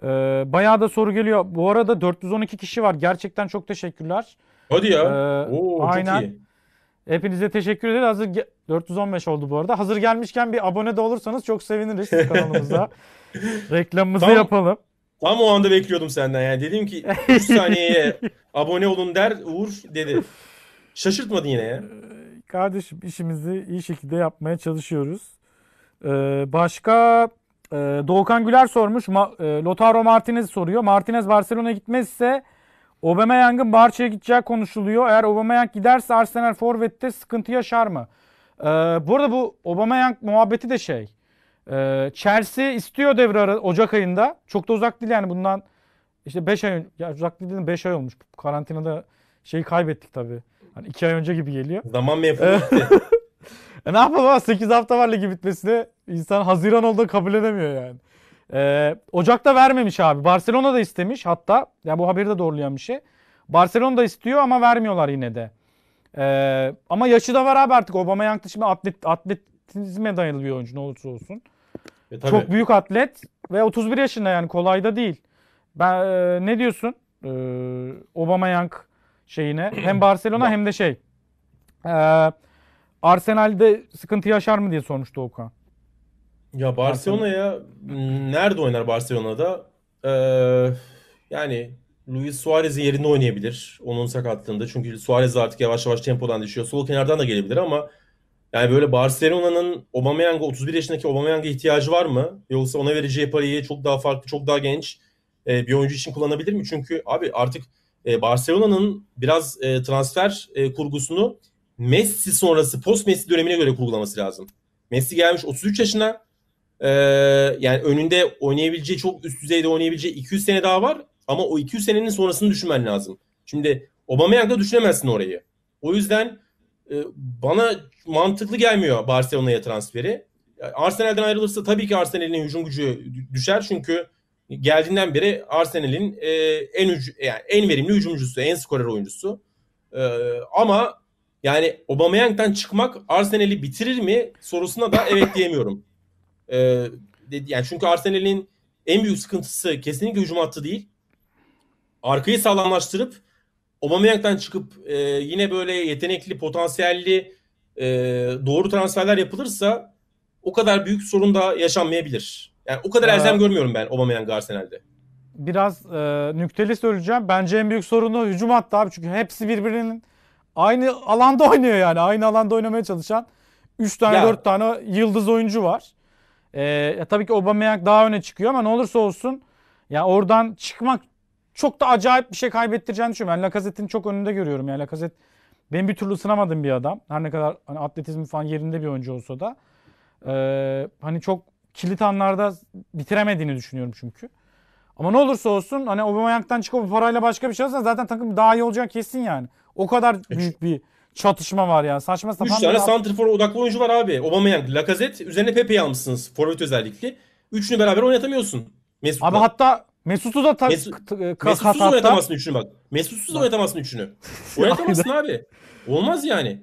[SPEAKER 1] Ee, bayağı da soru geliyor. Bu arada 412 kişi var. Gerçekten çok teşekkürler. Hadi ya. Ee, Oo, aynen. Çok Hepinize teşekkür ederiz. Hazır 415 oldu bu arada. Hazır gelmişken bir abone de olursanız çok seviniriz kanalımıza. Reklamımızı
[SPEAKER 2] tam, yapalım. Tam o anda bekliyordum senden. Yani dedim ki 3 saniyeye abone olun der Uğur dedi. Şaşırtmadın yine ya.
[SPEAKER 1] Kardeşim işimizi iyi şekilde yapmaya çalışıyoruz. Ee, başka ee, Doğukan Güler sormuş. Ma, e, Lotaro Martinez soruyor. Martinez Barcelona gitmezse Aubameyang'ın Barça'ya gideceği konuşuluyor. Eğer Aubameyang giderse Arsenal forvette sıkıntı yaşar mı? Ee, bu arada bu Aubameyang muhabbeti de şey. Ee, Chelsea istiyor devre ara Ocak ayında. Çok da uzak değil yani bundan işte 5 ay ya uzak değil dedim 5 ay olmuş. Karantinada şeyi kaybettik tabii. Hani 2 ay önce gibi geliyor. Zaman mı E ne yapalım ama 8 hafta var ligi bitmesine. insan Haziran oldu kabul edemiyor yani. Ee, Ocak'ta vermemiş abi. Barcelona da istemiş hatta. Ya yani bu haberi de doğrulayan bir şey. Barcelona da istiyor ama vermiyorlar yine de. Ee, ama yaşı da var abi artık. Obama Young şimdi atlet, atletizme dayalı bir oyuncu ne olursa olsun. E, tabii. Çok büyük atlet ve 31 yaşında yani kolay da değil. Ben e, ne diyorsun? Ee, Obama Young şeyine hem Barcelona hem de şey. Eee Arsenal'de sıkıntı yaşar mı diye sormuştu Okan. Ya
[SPEAKER 2] Barcelona'ya nerede oynar Barcelona'da? Ee, yani Luis Suarez'in yerinde oynayabilir. Onun sakatlığında. Çünkü Suarez artık yavaş yavaş tempodan düşüyor. Sol kenardan da gelebilir ama yani böyle Barcelona'nın Aubameyang'a 31 yaşındaki Aubameyang'a ihtiyacı var mı? Yoksa ona vereceği parayı çok daha farklı, çok daha genç e, bir oyuncu için kullanabilir mi? Çünkü abi artık e, Barcelona'nın biraz e, transfer kurgusunu Messi sonrası post Messi dönemine göre kurgulaması lazım. Messi gelmiş 33 yaşına. Ee, yani önünde oynayabileceği çok üst düzeyde oynayabileceği 200 sene daha var ama o 200 senenin sonrasını düşünmen lazım. Şimdi Aubameyang'da düşünemezsin orayı. O yüzden e, bana mantıklı gelmiyor Barcelona'ya transferi. Arsenal'den ayrılırsa tabii ki Arsenal'in hücum gücü düşer çünkü geldiğinden beri Arsenal'in e, en yani en verimli hücumcusu, en skorer oyuncusu. E, ama yani Aubameyang'dan çıkmak Arsenal'i bitirir mi sorusuna da evet diyemiyorum. Ee, yani çünkü Arsenal'in en büyük sıkıntısı kesinlikle hücum hattı değil. Arkayı sağlamlaştırıp Aubameyang'dan çıkıp e, yine böyle yetenekli, potansiyelli e, doğru transferler yapılırsa o kadar büyük sorun da yaşanmayabilir. Yani o kadar ee, elzem görmüyorum ben Aubameyang Arsenal'de.
[SPEAKER 1] Biraz e, nükteli söyleyeceğim. Bence en büyük sorunu hücum hattı abi. Çünkü hepsi birbirinin Aynı alanda oynuyor yani. Aynı alanda oynamaya çalışan 3 tane ya. 4 tane yıldız oyuncu var. Ee, tabii ki Aubameyang daha öne çıkıyor ama ne olursa olsun ya oradan çıkmak çok da acayip bir şey kaybettireceğini düşünüyorum. Ben Lacazette'in çok önünde görüyorum. Yani Lacazette ben bir türlü ısınamadığım bir adam. Her ne kadar hani atletizmi falan yerinde bir oyuncu olsa da. Ee, hani çok kilit anlarda bitiremediğini düşünüyorum çünkü. Ama ne olursa olsun hani Aubameyang'dan çıkıp bu parayla başka bir şey alırsan zaten takım daha iyi olacak kesin yani. O kadar e büyük bir çatışma var ya. Saçma sapan. 3 tane santrifor odaklı oyuncu var abi.
[SPEAKER 2] Aubameyang, Lacazette, üzerine Pepe'yi almışsınız. Forvet özellikle. Üçünü beraber oynatamıyorsun. Mesut'la. Abi hatta
[SPEAKER 1] Mesut'u da tak. Mesut, e, Mesutsuz hatta... oynatamazsın
[SPEAKER 2] üçünü bak. Mesutsuz oynatamazsın üçünü. oynatamazsın
[SPEAKER 1] abi. Olmaz yani.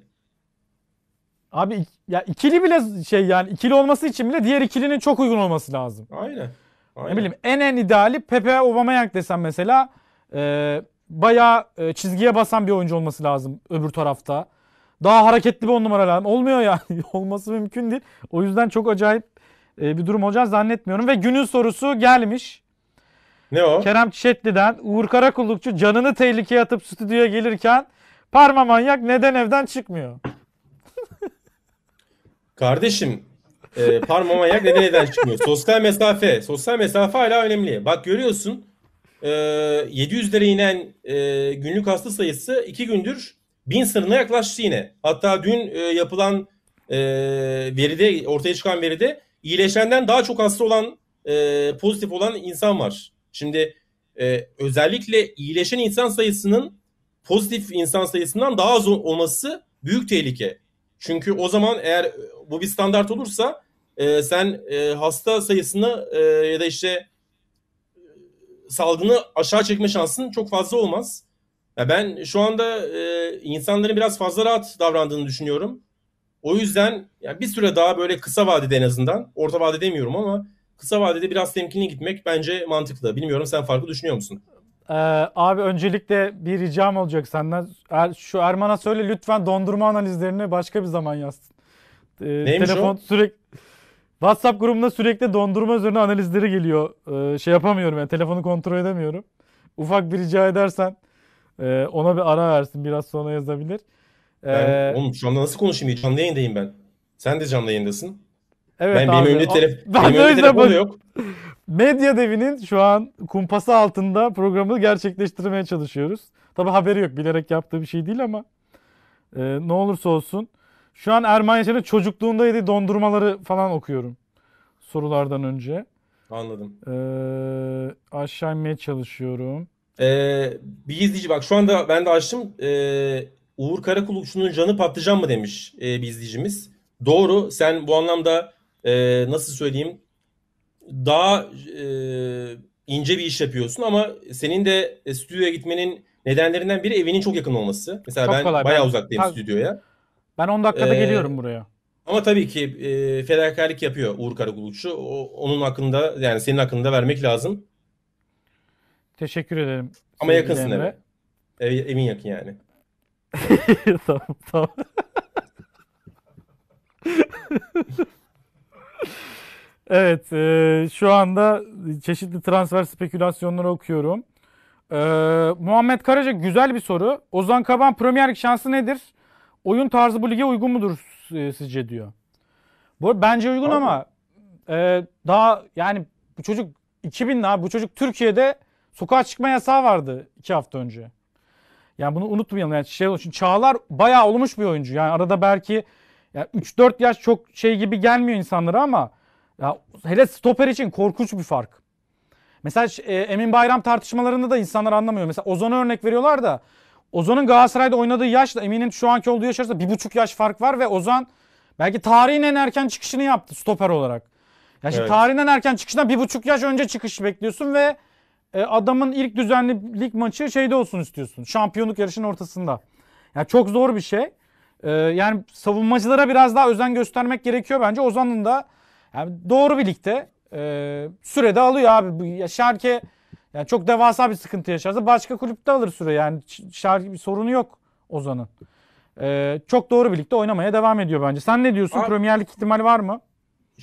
[SPEAKER 1] Abi ya ikili bile şey yani ikili olması için bile diğer ikilinin çok uygun olması lazım. Aynen. Aynen. Ne bileyim en en ideali Pepe Aubameyang desem mesela e, bayağı e, çizgiye basan bir oyuncu olması lazım öbür tarafta. Daha hareketli bir on numara lazım. Olmuyor yani. Olması mümkün değil. O yüzden çok acayip e, bir durum olacağını zannetmiyorum. Ve günün sorusu gelmiş. Ne o? Kerem Çiçekli'den Uğur Karakullukçu canını tehlikeye atıp stüdyoya gelirken Parma manyak neden evden çıkmıyor?
[SPEAKER 2] Kardeşim e, ee, parmağıma yak neden neden çıkmıyor? Sosyal mesafe. Sosyal mesafe hala önemli. Bak görüyorsun e, 700'lere inen e, günlük hasta sayısı 2 gündür 1000 sınırına yaklaştı yine. Hatta dün e, yapılan e, veride ortaya çıkan veride iyileşenden daha çok hasta olan e, pozitif olan insan var. Şimdi e, özellikle iyileşen insan sayısının pozitif insan sayısından daha az olması büyük tehlike. Çünkü o zaman eğer bu bir standart olursa e, sen e, hasta sayısını e, ya da işte e, salgını aşağı çekme şansın çok fazla olmaz. Ya ben şu anda e, insanların biraz fazla rahat davrandığını düşünüyorum. O yüzden yani bir süre daha böyle kısa vadede en azından, orta vade demiyorum ama kısa vadede biraz temkinli gitmek bence mantıklı. Bilmiyorum sen farklı düşünüyor musun?
[SPEAKER 1] Ee, abi öncelikle bir ricam olacak senden. Er, şu Erman'a söyle lütfen dondurma analizlerini başka bir zaman yazsın. Ee, Neymiş telefon o? sürekli WhatsApp grubunda sürekli dondurma üzerine analizleri geliyor. Ee, şey yapamıyorum yani telefonu kontrol edemiyorum. Ufak bir rica edersen e, ona bir ara versin biraz sonra yazabilir. E, ben,
[SPEAKER 2] oğlum şu anda nasıl konuşayım? Canlı yayındayım ben. Sen de canlı yayındasın.
[SPEAKER 1] Evet ben, abi. Benim önümde, telef telefon yok. Medya devinin şu an kumpası altında programı gerçekleştirmeye çalışıyoruz. Tabi haberi yok bilerek yaptığı bir şey değil ama e, ne olursa olsun şu an Erman Yaşar'ın çocukluğunda yediği dondurmaları falan okuyorum. Sorulardan önce. Anladım. Ee, aşağı inmeye çalışıyorum.
[SPEAKER 2] Ee, bir izleyici bak şu anda ben de açtım. Ee, Uğur Karakulukçu'nun canı patlıcan mı demiş e, bir izleyicimiz. Doğru. Sen bu anlamda e, nasıl söyleyeyim daha e, ince bir iş yapıyorsun ama senin de stüdyoya gitmenin nedenlerinden biri evinin çok yakın olması. Mesela çok ben kolay. bayağı ben, uzaktayım ha, stüdyoya.
[SPEAKER 1] Ben 10 dakikada ee, geliyorum buraya. Ama tabii
[SPEAKER 2] ki e, fedakarlık yapıyor Uğur Karaguluççu. O, onun hakkında yani senin hakkında vermek lazım.
[SPEAKER 1] Teşekkür ederim. Ama yakınsın eve.
[SPEAKER 2] Ev, evin yakın yani.
[SPEAKER 1] tamam tamam. evet e, şu anda çeşitli transfer spekülasyonları okuyorum. E, Muhammed Karaca güzel bir soru. Ozan Kaban Premier Lig şansı nedir? oyun tarzı bu lige uygun mudur e, sizce diyor. Bu bence uygun abi. ama e, daha yani bu çocuk 2000 abi bu çocuk Türkiye'de sokağa çıkma yasağı vardı 2 hafta önce. Yani bunu unutmayalım. Yani şey için Çağlar bayağı olmuş bir oyuncu. Yani arada belki yani 3-4 yaş çok şey gibi gelmiyor insanlara ama ya hele stoper için korkunç bir fark. Mesela e, Emin Bayram tartışmalarında da insanlar anlamıyor. Mesela Ozan'a örnek veriyorlar da Ozan'ın Galatasaray'da oynadığı yaşla Emin'in şu anki olduğu yaş arasında bir buçuk yaş fark var ve Ozan belki tarihin en erken çıkışını yaptı stoper olarak. Ya şimdi evet. tarihin en erken çıkışından bir buçuk yaş önce çıkış bekliyorsun ve e, adamın ilk düzenli lig maçı şeyde olsun istiyorsun. Şampiyonluk yarışının ortasında. Ya çok zor bir şey. E, yani savunmacılara biraz daha özen göstermek gerekiyor bence. Ozan'ın da yani doğru bir ligde e, sürede alıyor abi. Şerke yani çok devasa bir sıkıntı yaşarsa başka kulüpte alır süre. Yani şarkı bir sorunu yok Ozan'ın. Ee, çok doğru birlikte oynamaya devam ediyor bence. Sen ne diyorsun? Abi, Premier Lig ihtimali var mı?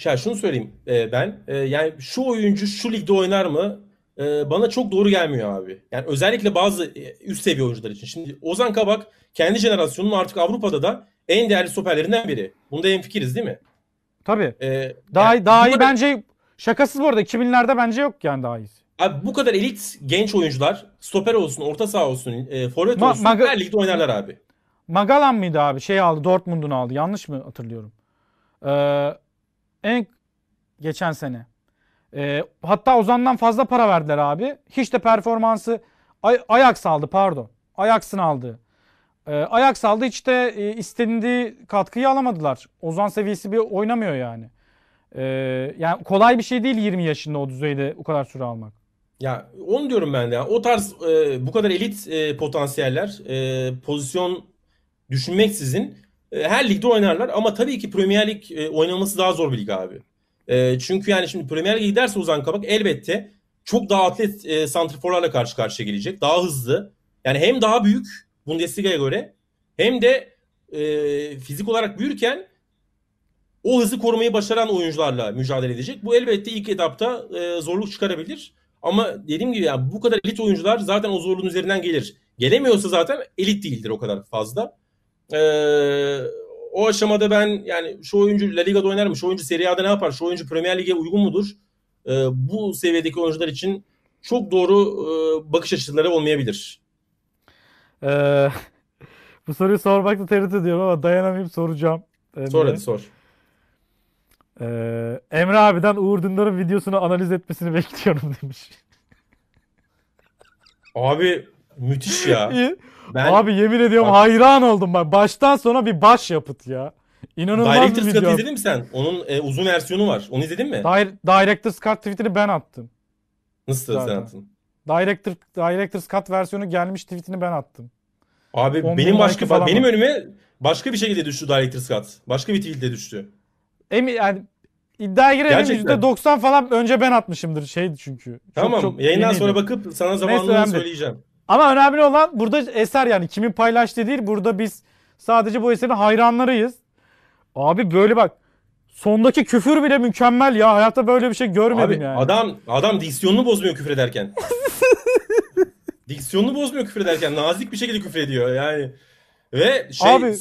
[SPEAKER 1] Ya şunu söyleyeyim e, ben. E, yani şu oyuncu şu ligde oynar
[SPEAKER 2] mı? E, bana çok doğru gelmiyor abi. Yani özellikle bazı e, üst seviye oyuncular için. Şimdi Ozan Kabak kendi jenerasyonunun artık Avrupa'da da en değerli stoperlerinden biri. Bunda en fikiriz değil mi?
[SPEAKER 1] Tabii. Ee, daha yani, daha iyi bence şakasız bu arada 2000'lerde bence yok yani daha iyisi.
[SPEAKER 2] Abi bu kadar elit genç oyuncular stoper olsun, orta saha olsun, e, forvet olsun Maga- her ligde oynarlar abi.
[SPEAKER 1] Magalan mıydı abi? Şey aldı, Dortmund'un aldı. Yanlış mı hatırlıyorum? Ee, en geçen sene. Ee, hatta Ozan'dan fazla para verdiler abi. Hiç de performansı Ay- Ajax aldı pardon. Ajax'ın aldı. Ee, Ajax aldı hiç de e, istendiği katkıyı alamadılar. Ozan seviyesi bir oynamıyor yani. Ee, yani kolay bir şey değil 20 yaşında o düzeyde o kadar süre almak.
[SPEAKER 2] Ya onu diyorum ben de. O tarz e, bu kadar elit e, potansiyeller e, pozisyon düşünmeksizin e, her ligde oynarlar. Ama tabii ki Premier Lig e, oynaması daha zor bir lig abi. E, çünkü yani şimdi Premier Lig'e giderse Ozan Kabak elbette çok daha atlet e, santriforlarla karşı karşıya gelecek. Daha hızlı. Yani hem daha büyük Bundesliga'ya göre hem de e, fizik olarak büyürken o hızı korumayı başaran oyuncularla mücadele edecek. Bu elbette ilk etapta e, zorluk çıkarabilir. Ama dediğim gibi yani bu kadar elit oyuncular zaten o zorluğun üzerinden gelir. Gelemiyorsa zaten elit değildir o kadar fazla. Ee, o aşamada ben yani şu oyuncu La Liga'da oynar mı? Şu oyuncu Serie A'da ne yapar? Şu oyuncu Premier Lig'e uygun mudur? Ee, bu seviyedeki oyuncular için çok doğru e, bakış açıları olmayabilir.
[SPEAKER 1] Ee, bu soruyu sormakta tereddüt ediyorum ama dayanamayıp soracağım. Ee, sor hadi sor. Ee, Emre abiden Uğur Dündar'ın videosunu analiz etmesini bekliyorum demiş.
[SPEAKER 2] Abi müthiş ya. ben Abi
[SPEAKER 1] yemin ediyorum Bak- hayran oldum ben. Baştan sona bir baş yapıt ya. İnanılmaz Director's bir Cut'ı video. izledin mi
[SPEAKER 2] sen? Onun e, uzun versiyonu var. Onu izledin mi? Dire-
[SPEAKER 1] Director's Cut tweetini ben attım.
[SPEAKER 2] Nasıl sen attın?
[SPEAKER 1] Director Director's Cut versiyonu gelmiş tweetini ben attım.
[SPEAKER 2] Abi benim başka benim önüme başka bir şekilde düştü Director's Cut. Başka bir tweetle düştü.
[SPEAKER 1] Emi yani iddia girelim Gerçekten. %90 falan önce ben atmışımdır şey çünkü. tamam çok yayından sonra bakıp sana zamanını önemli söyleyeceğim. Ama önemli olan burada eser yani kimin paylaştığı değil. Burada biz sadece bu eserin hayranlarıyız. Abi böyle bak. Sondaki küfür bile mükemmel ya. Hayatta böyle bir şey görmedim Abi, yani. Adam adam diksiyonunu bozmuyor
[SPEAKER 2] küfür ederken. diksiyonunu bozmuyor küfür ederken. Nazik bir şekilde küfür ediyor yani. Ve şey abi,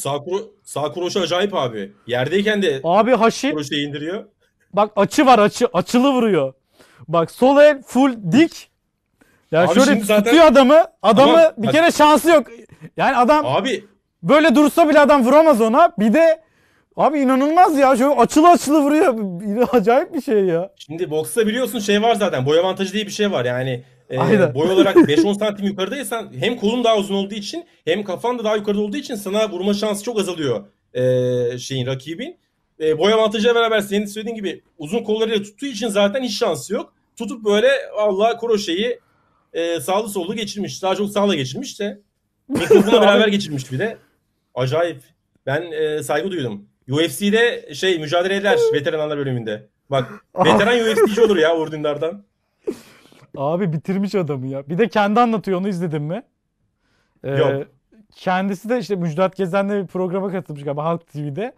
[SPEAKER 2] sağ, kro acayip abi. Yerdeyken de abi
[SPEAKER 1] Haşi indiriyor. Bak açı var açı. Açılı vuruyor. Bak sol el full dik. Ya abi şöyle tutuyor zaten... adamı. Adamı tamam, bir kere hadi. şansı yok. Yani adam Abi böyle dursa bile adam vuramaz ona. Bir de Abi inanılmaz ya. Şöyle açılı açılı vuruyor. Acayip bir şey ya.
[SPEAKER 2] Şimdi boksta biliyorsun şey var zaten. Boy avantajı diye bir şey var. Yani e, Aynen. boy olarak 5-10 santim yukarıdaysan hem kolun daha uzun olduğu için hem kafan da daha yukarıda olduğu için sana vurma şansı çok azalıyor e, şeyin rakibin. E, boy avantajıyla beraber senin söylediğin gibi uzun kollarıyla tuttuğu için zaten hiç şansı yok. Tutup böyle Allah kroşeyi e, sağlı sollu geçirmiş. Daha çok sağla geçirmiş de mikrofonla beraber geçirmiş bir de. Acayip. Ben e, saygı duydum. UFC'de şey mücadele eder veteranlar bölümünde. Bak veteran UFC'ci olur ya Uğur
[SPEAKER 1] Abi bitirmiş adamı ya. Bir de kendi anlatıyor onu izledin mi? Ee, Yok. Kendisi de işte Müjdat Gezen'le bir programa katılmış galiba Halk TV'de.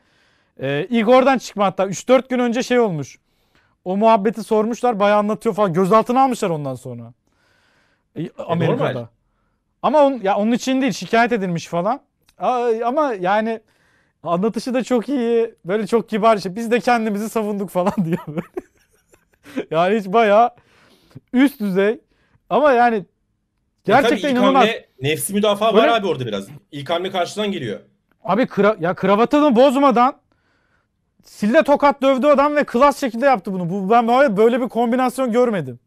[SPEAKER 1] Ee, ilk oradan çıkma hatta 3-4 gün önce şey olmuş. O muhabbeti sormuşlar bayağı anlatıyor falan. Gözaltına almışlar ondan sonra. Ee, e, Amerika'da. Normal. Ama on, ya onun için değil şikayet edilmiş falan. Aa, ama yani anlatışı da çok iyi. Böyle çok kibar şey. Biz de kendimizi savunduk falan diyor. yani hiç bayağı Üst düzey. Ama yani gerçekten e inanılmaz. Hamle, nefsi müdafaa Böyle... var abi orada
[SPEAKER 2] biraz. İlk hamle karşıdan geliyor.
[SPEAKER 1] Abi kra ya kravatını bozmadan sille tokat dövdü adam ve klas şekilde yaptı bunu. Bu, ben böyle, böyle bir kombinasyon görmedim.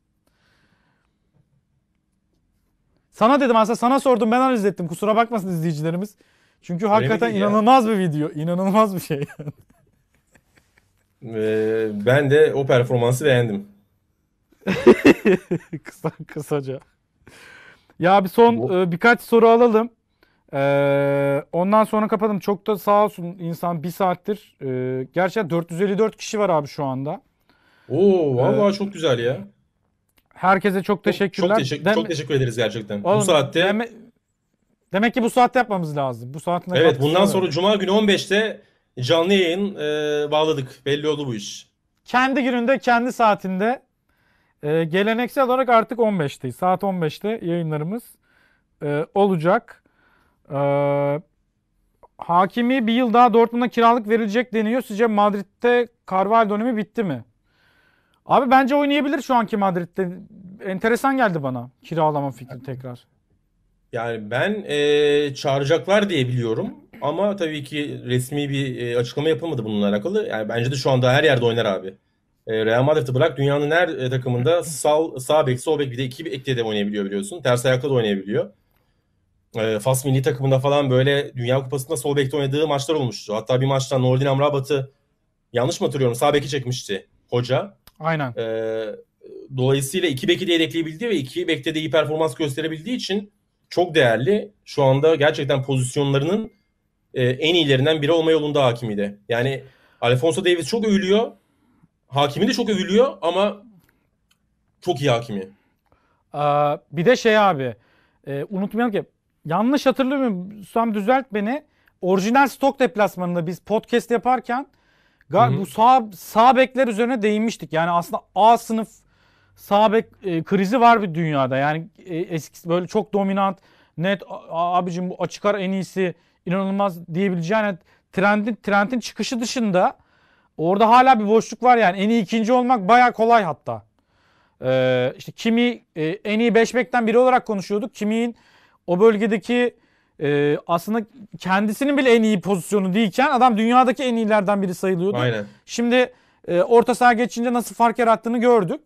[SPEAKER 1] Sana dedim aslında sana sordum ben analiz ettim. Kusura bakmasın izleyicilerimiz. Çünkü Öyle hakikaten inanılmaz ya. bir video. inanılmaz bir şey.
[SPEAKER 2] ee, ben de o performansı beğendim.
[SPEAKER 1] Kısa, kısaca. Ya bir son e, birkaç soru alalım. Ee, ondan sonra kapatalım. Çok da sağ olsun insan bir saattir. E, gerçekten 454 kişi var abi şu anda. Oo vallahi ee, çok güzel ya. Herkese çok teşekkürler. Çok, çok, teşekkür, çok teşekkür
[SPEAKER 2] ederiz gerçekten. Oğlum, bu saatte.
[SPEAKER 1] Deme- demek ki bu saatte yapmamız lazım. Bu saatte. Evet bundan sonra öyle. Cuma
[SPEAKER 2] günü 15'te canlı yayın e, bağladık. Belli oldu bu iş.
[SPEAKER 1] Kendi gününde kendi saatinde ee, geleneksel olarak artık 15'teyiz. Saat 15'te yayınlarımız e, olacak. Ee, Hakimi bir yıl daha Dortmund'a kiralık verilecek deniyor. Sizce Madrid'de Carvalho dönemi bitti mi? Abi bence oynayabilir şu anki Madrid'de. Enteresan geldi bana kiralama fikri tekrar.
[SPEAKER 2] Yani ben e, çağıracaklar diye biliyorum. Ama tabii ki resmi bir e, açıklama yapılmadı bununla alakalı. Yani bence de şu anda her yerde oynar abi. E, Real Madrid'i bırak dünyanın her e, takımında sağ, sağ bek, sol bek bir de iki bekte de oynayabiliyor biliyorsun. Ters ayakta da oynayabiliyor. E, Fas milli takımında falan böyle Dünya Kupası'nda sol bekte oynadığı maçlar olmuştu. Hatta bir maçta Nordin Amrabat'ı yanlış mı hatırlıyorum sağ beki çekmişti hoca. Aynen. E, dolayısıyla iki beki de yedekleyebildi ve iki bekte de iyi performans gösterebildiği için çok değerli. Şu anda gerçekten pozisyonlarının e, en iyilerinden biri olma yolunda hakimiydi. Yani Alfonso Davis çok övülüyor Hakimi de çok övülüyor ama çok iyi hakimi.
[SPEAKER 1] Aa, ee, bir de şey abi e, unutmayalım ki yanlış hatırlamıyorum Sam düzelt beni. Orijinal stok deplasmanında biz podcast yaparken Hı Bu sağ, sağ bekler üzerine değinmiştik. Yani aslında A sınıf sağ bek e, krizi var bir dünyada. Yani e, eski böyle çok dominant, net a, abicim bu açık ara en iyisi inanılmaz diyebileceğin yani trendin trendin çıkışı dışında Orada hala bir boşluk var yani. En iyi ikinci olmak baya kolay hatta. Ee, işte kimi e, en iyi beşbekten biri olarak konuşuyorduk. Kimi'nin o bölgedeki e, aslında kendisinin bile en iyi pozisyonu değilken adam dünyadaki en iyilerden biri sayılıyordu. Aynen. Şimdi e, orta saha geçince nasıl fark yarattığını gördük.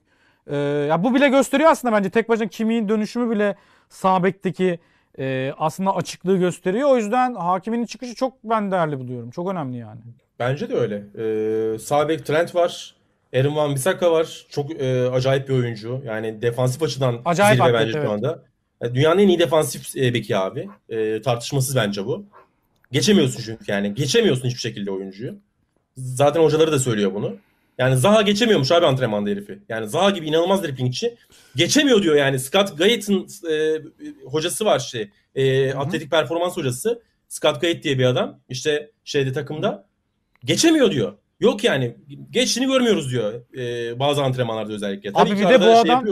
[SPEAKER 1] E, ya bu bile gösteriyor aslında bence tek başına Kimi'nin dönüşümü bile Sabek'teki e, aslında açıklığı gösteriyor. O yüzden hakiminin çıkışı çok ben değerli buluyorum. Çok önemli yani.
[SPEAKER 2] Bence de öyle. Ee, sağ Trent var. Aaron Van Bissaka var. Çok e, acayip bir oyuncu. Yani defansif açıdan acayip zirve bence evet. şu anda. Yani e, dünyanın en iyi defansif e, beki abi. E, tartışmasız bence bu. Geçemiyorsun çünkü yani. Geçemiyorsun hiçbir şekilde oyuncuyu. Zaten hocaları da söylüyor bunu. Yani Zaha geçemiyormuş abi antrenmanda herifi. Yani Zaha gibi inanılmaz driplingçi. Geçemiyor diyor yani. Scott Gayet'in e, hocası var şey. E, atletik performans hocası. Scott Gayet diye bir adam. İşte şeyde takımda geçemiyor diyor. Yok yani geçtiğini görmüyoruz diyor e, bazı antrenmanlarda özellikle. Tabii Abi bir de bu şey adam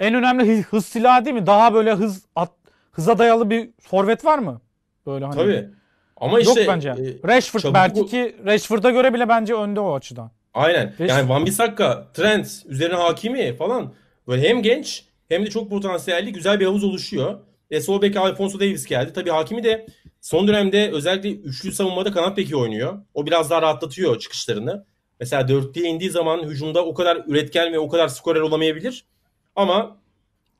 [SPEAKER 1] en önemli hız silahı değil mi? Daha böyle hız at, hıza dayalı bir forvet var mı? Böyle hani. Tabii. Ama Yok işte bence. E, Rashford çabuk... belki ki Rashford'a göre bile bence önde o açıdan.
[SPEAKER 2] Aynen. Rashford. Yani Van Bissaka, Trent üzerine hakimi falan böyle hem genç hem de çok potansiyelli güzel bir havuz oluşuyor. E, sol bek Alfonso Davis geldi. Tabii hakimi de Son dönemde özellikle üçlü savunmada kanat peki oynuyor. O biraz daha rahatlatıyor çıkışlarını. Mesela dörtlüye indiği zaman hücumda o kadar üretken ve o kadar skorer olamayabilir. Ama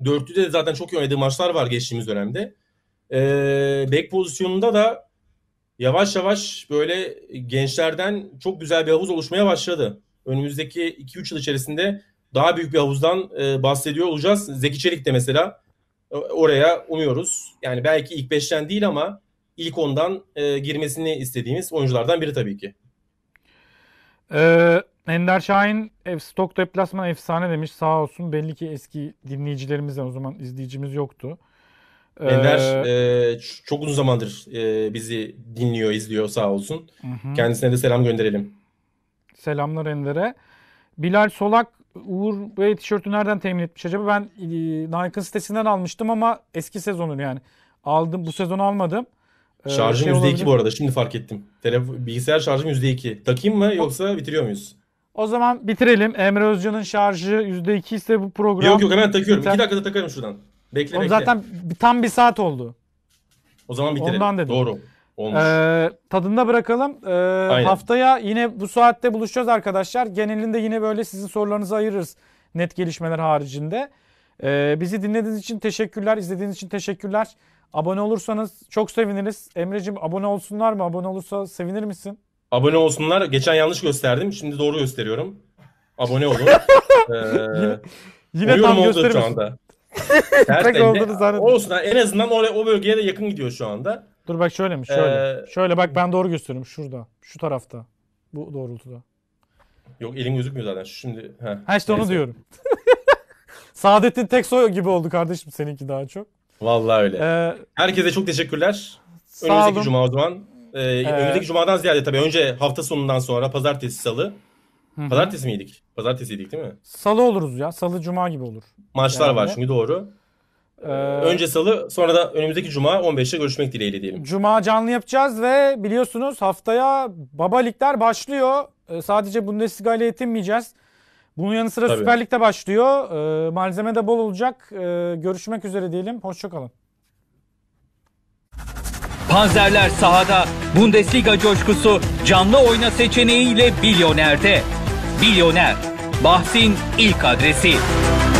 [SPEAKER 2] dörtlüde de zaten çok iyi oynadığı maçlar var geçtiğimiz dönemde. Ee, bek pozisyonunda da yavaş yavaş böyle gençlerden çok güzel bir havuz oluşmaya başladı. Önümüzdeki 2-3 yıl içerisinde daha büyük bir havuzdan e, bahsediyor olacağız. Zeki Çelik de mesela e, oraya umuyoruz. Yani belki ilk 5'ten değil ama ilk ondan e, girmesini istediğimiz oyunculardan biri tabii ki.
[SPEAKER 1] Ee, Ender Şahin stok deplasman efsane demiş sağ olsun. Belli ki eski dinleyicilerimizden o zaman izleyicimiz yoktu. Ee, e, çok uzun
[SPEAKER 2] zamandır e, bizi dinliyor, izliyor sağ olsun. Hı. Kendisine de selam gönderelim.
[SPEAKER 1] Selamlar Ender'e. Bilal Solak Uğur Bey tişörtü nereden temin etmiş acaba? Ben e, Nike sitesinden almıştım ama eski sezonun yani. Aldım bu sezon almadım. Ee, şarjım şey %2 olabilir. bu arada.
[SPEAKER 2] Şimdi fark ettim. Telefon, bilgisayar şarjım %2. Takayım mı yoksa
[SPEAKER 1] bitiriyor muyuz? O zaman bitirelim. Emre Özcan'ın şarjı %2 ise bu program... Yok yok hemen takıyorum. Biter. 2
[SPEAKER 2] dakikada takarım şuradan. Bekle Oğlum bekle. Zaten
[SPEAKER 1] tam bir saat oldu. O zaman bitirelim. Ondan dedim. Doğru. Olmuş. Ee, tadında bırakalım. Ee, haftaya yine bu saatte buluşacağız arkadaşlar. Genelinde yine böyle sizin sorularınızı ayırırız. Net gelişmeler haricinde. Ee, bizi dinlediğiniz için teşekkürler. İzlediğiniz için teşekkürler. Abone olursanız çok seviniriz. Emre'cim abone olsunlar mı? Abone olursa sevinir misin?
[SPEAKER 2] Abone olsunlar. Geçen yanlış gösterdim. Şimdi doğru gösteriyorum. Abone olun. ee, yine yine tam gösterir şu anda. Tek olduğunu zannediyorum. Olsun. En azından oraya, o bölgeye de yakın gidiyor şu anda.
[SPEAKER 1] Dur bak şöyle mi? Şöyle. Ee, şöyle bak ben doğru gösteriyorum. Şurada. Şu tarafta. Bu doğrultuda.
[SPEAKER 2] Yok elim gözükmüyor zaten. Şimdi. Heh, ha işte neyse. onu diyorum.
[SPEAKER 1] Saadettin Teksoy gibi oldu kardeşim seninki daha çok.
[SPEAKER 2] Vallahi öyle. Ee, Herkese çok teşekkürler. Önümüzdeki olun. cuma o zaman. Ee, ee, önümüzdeki cumadan ziyade tabii önce hafta sonundan sonra pazartesi salı. Hı-hı. Pazartesi miydik? Pazartesiydik değil mi?
[SPEAKER 1] Salı oluruz ya. Salı cuma gibi olur. Maçlar yani. var çünkü doğru. Ee, ee Önce
[SPEAKER 2] salı sonra da önümüzdeki cuma 15'te görüşmek dileğiyle diyelim.
[SPEAKER 1] Cuma canlı yapacağız ve biliyorsunuz haftaya Baba Ligler başlıyor. Ee, sadece Bundesliga ile yetinmeyeceğiz. Bunun yanı sıra Tabii. Süper Lig'de başlıyor. Ee, malzeme de bol olacak. Ee, görüşmek üzere diyelim. Hoşçakalın. Panzerler sahada, Bundesliga coşkusu canlı oyna seçeneğiyle Bilyoner'de. Bilyoner, bahsin ilk adresi.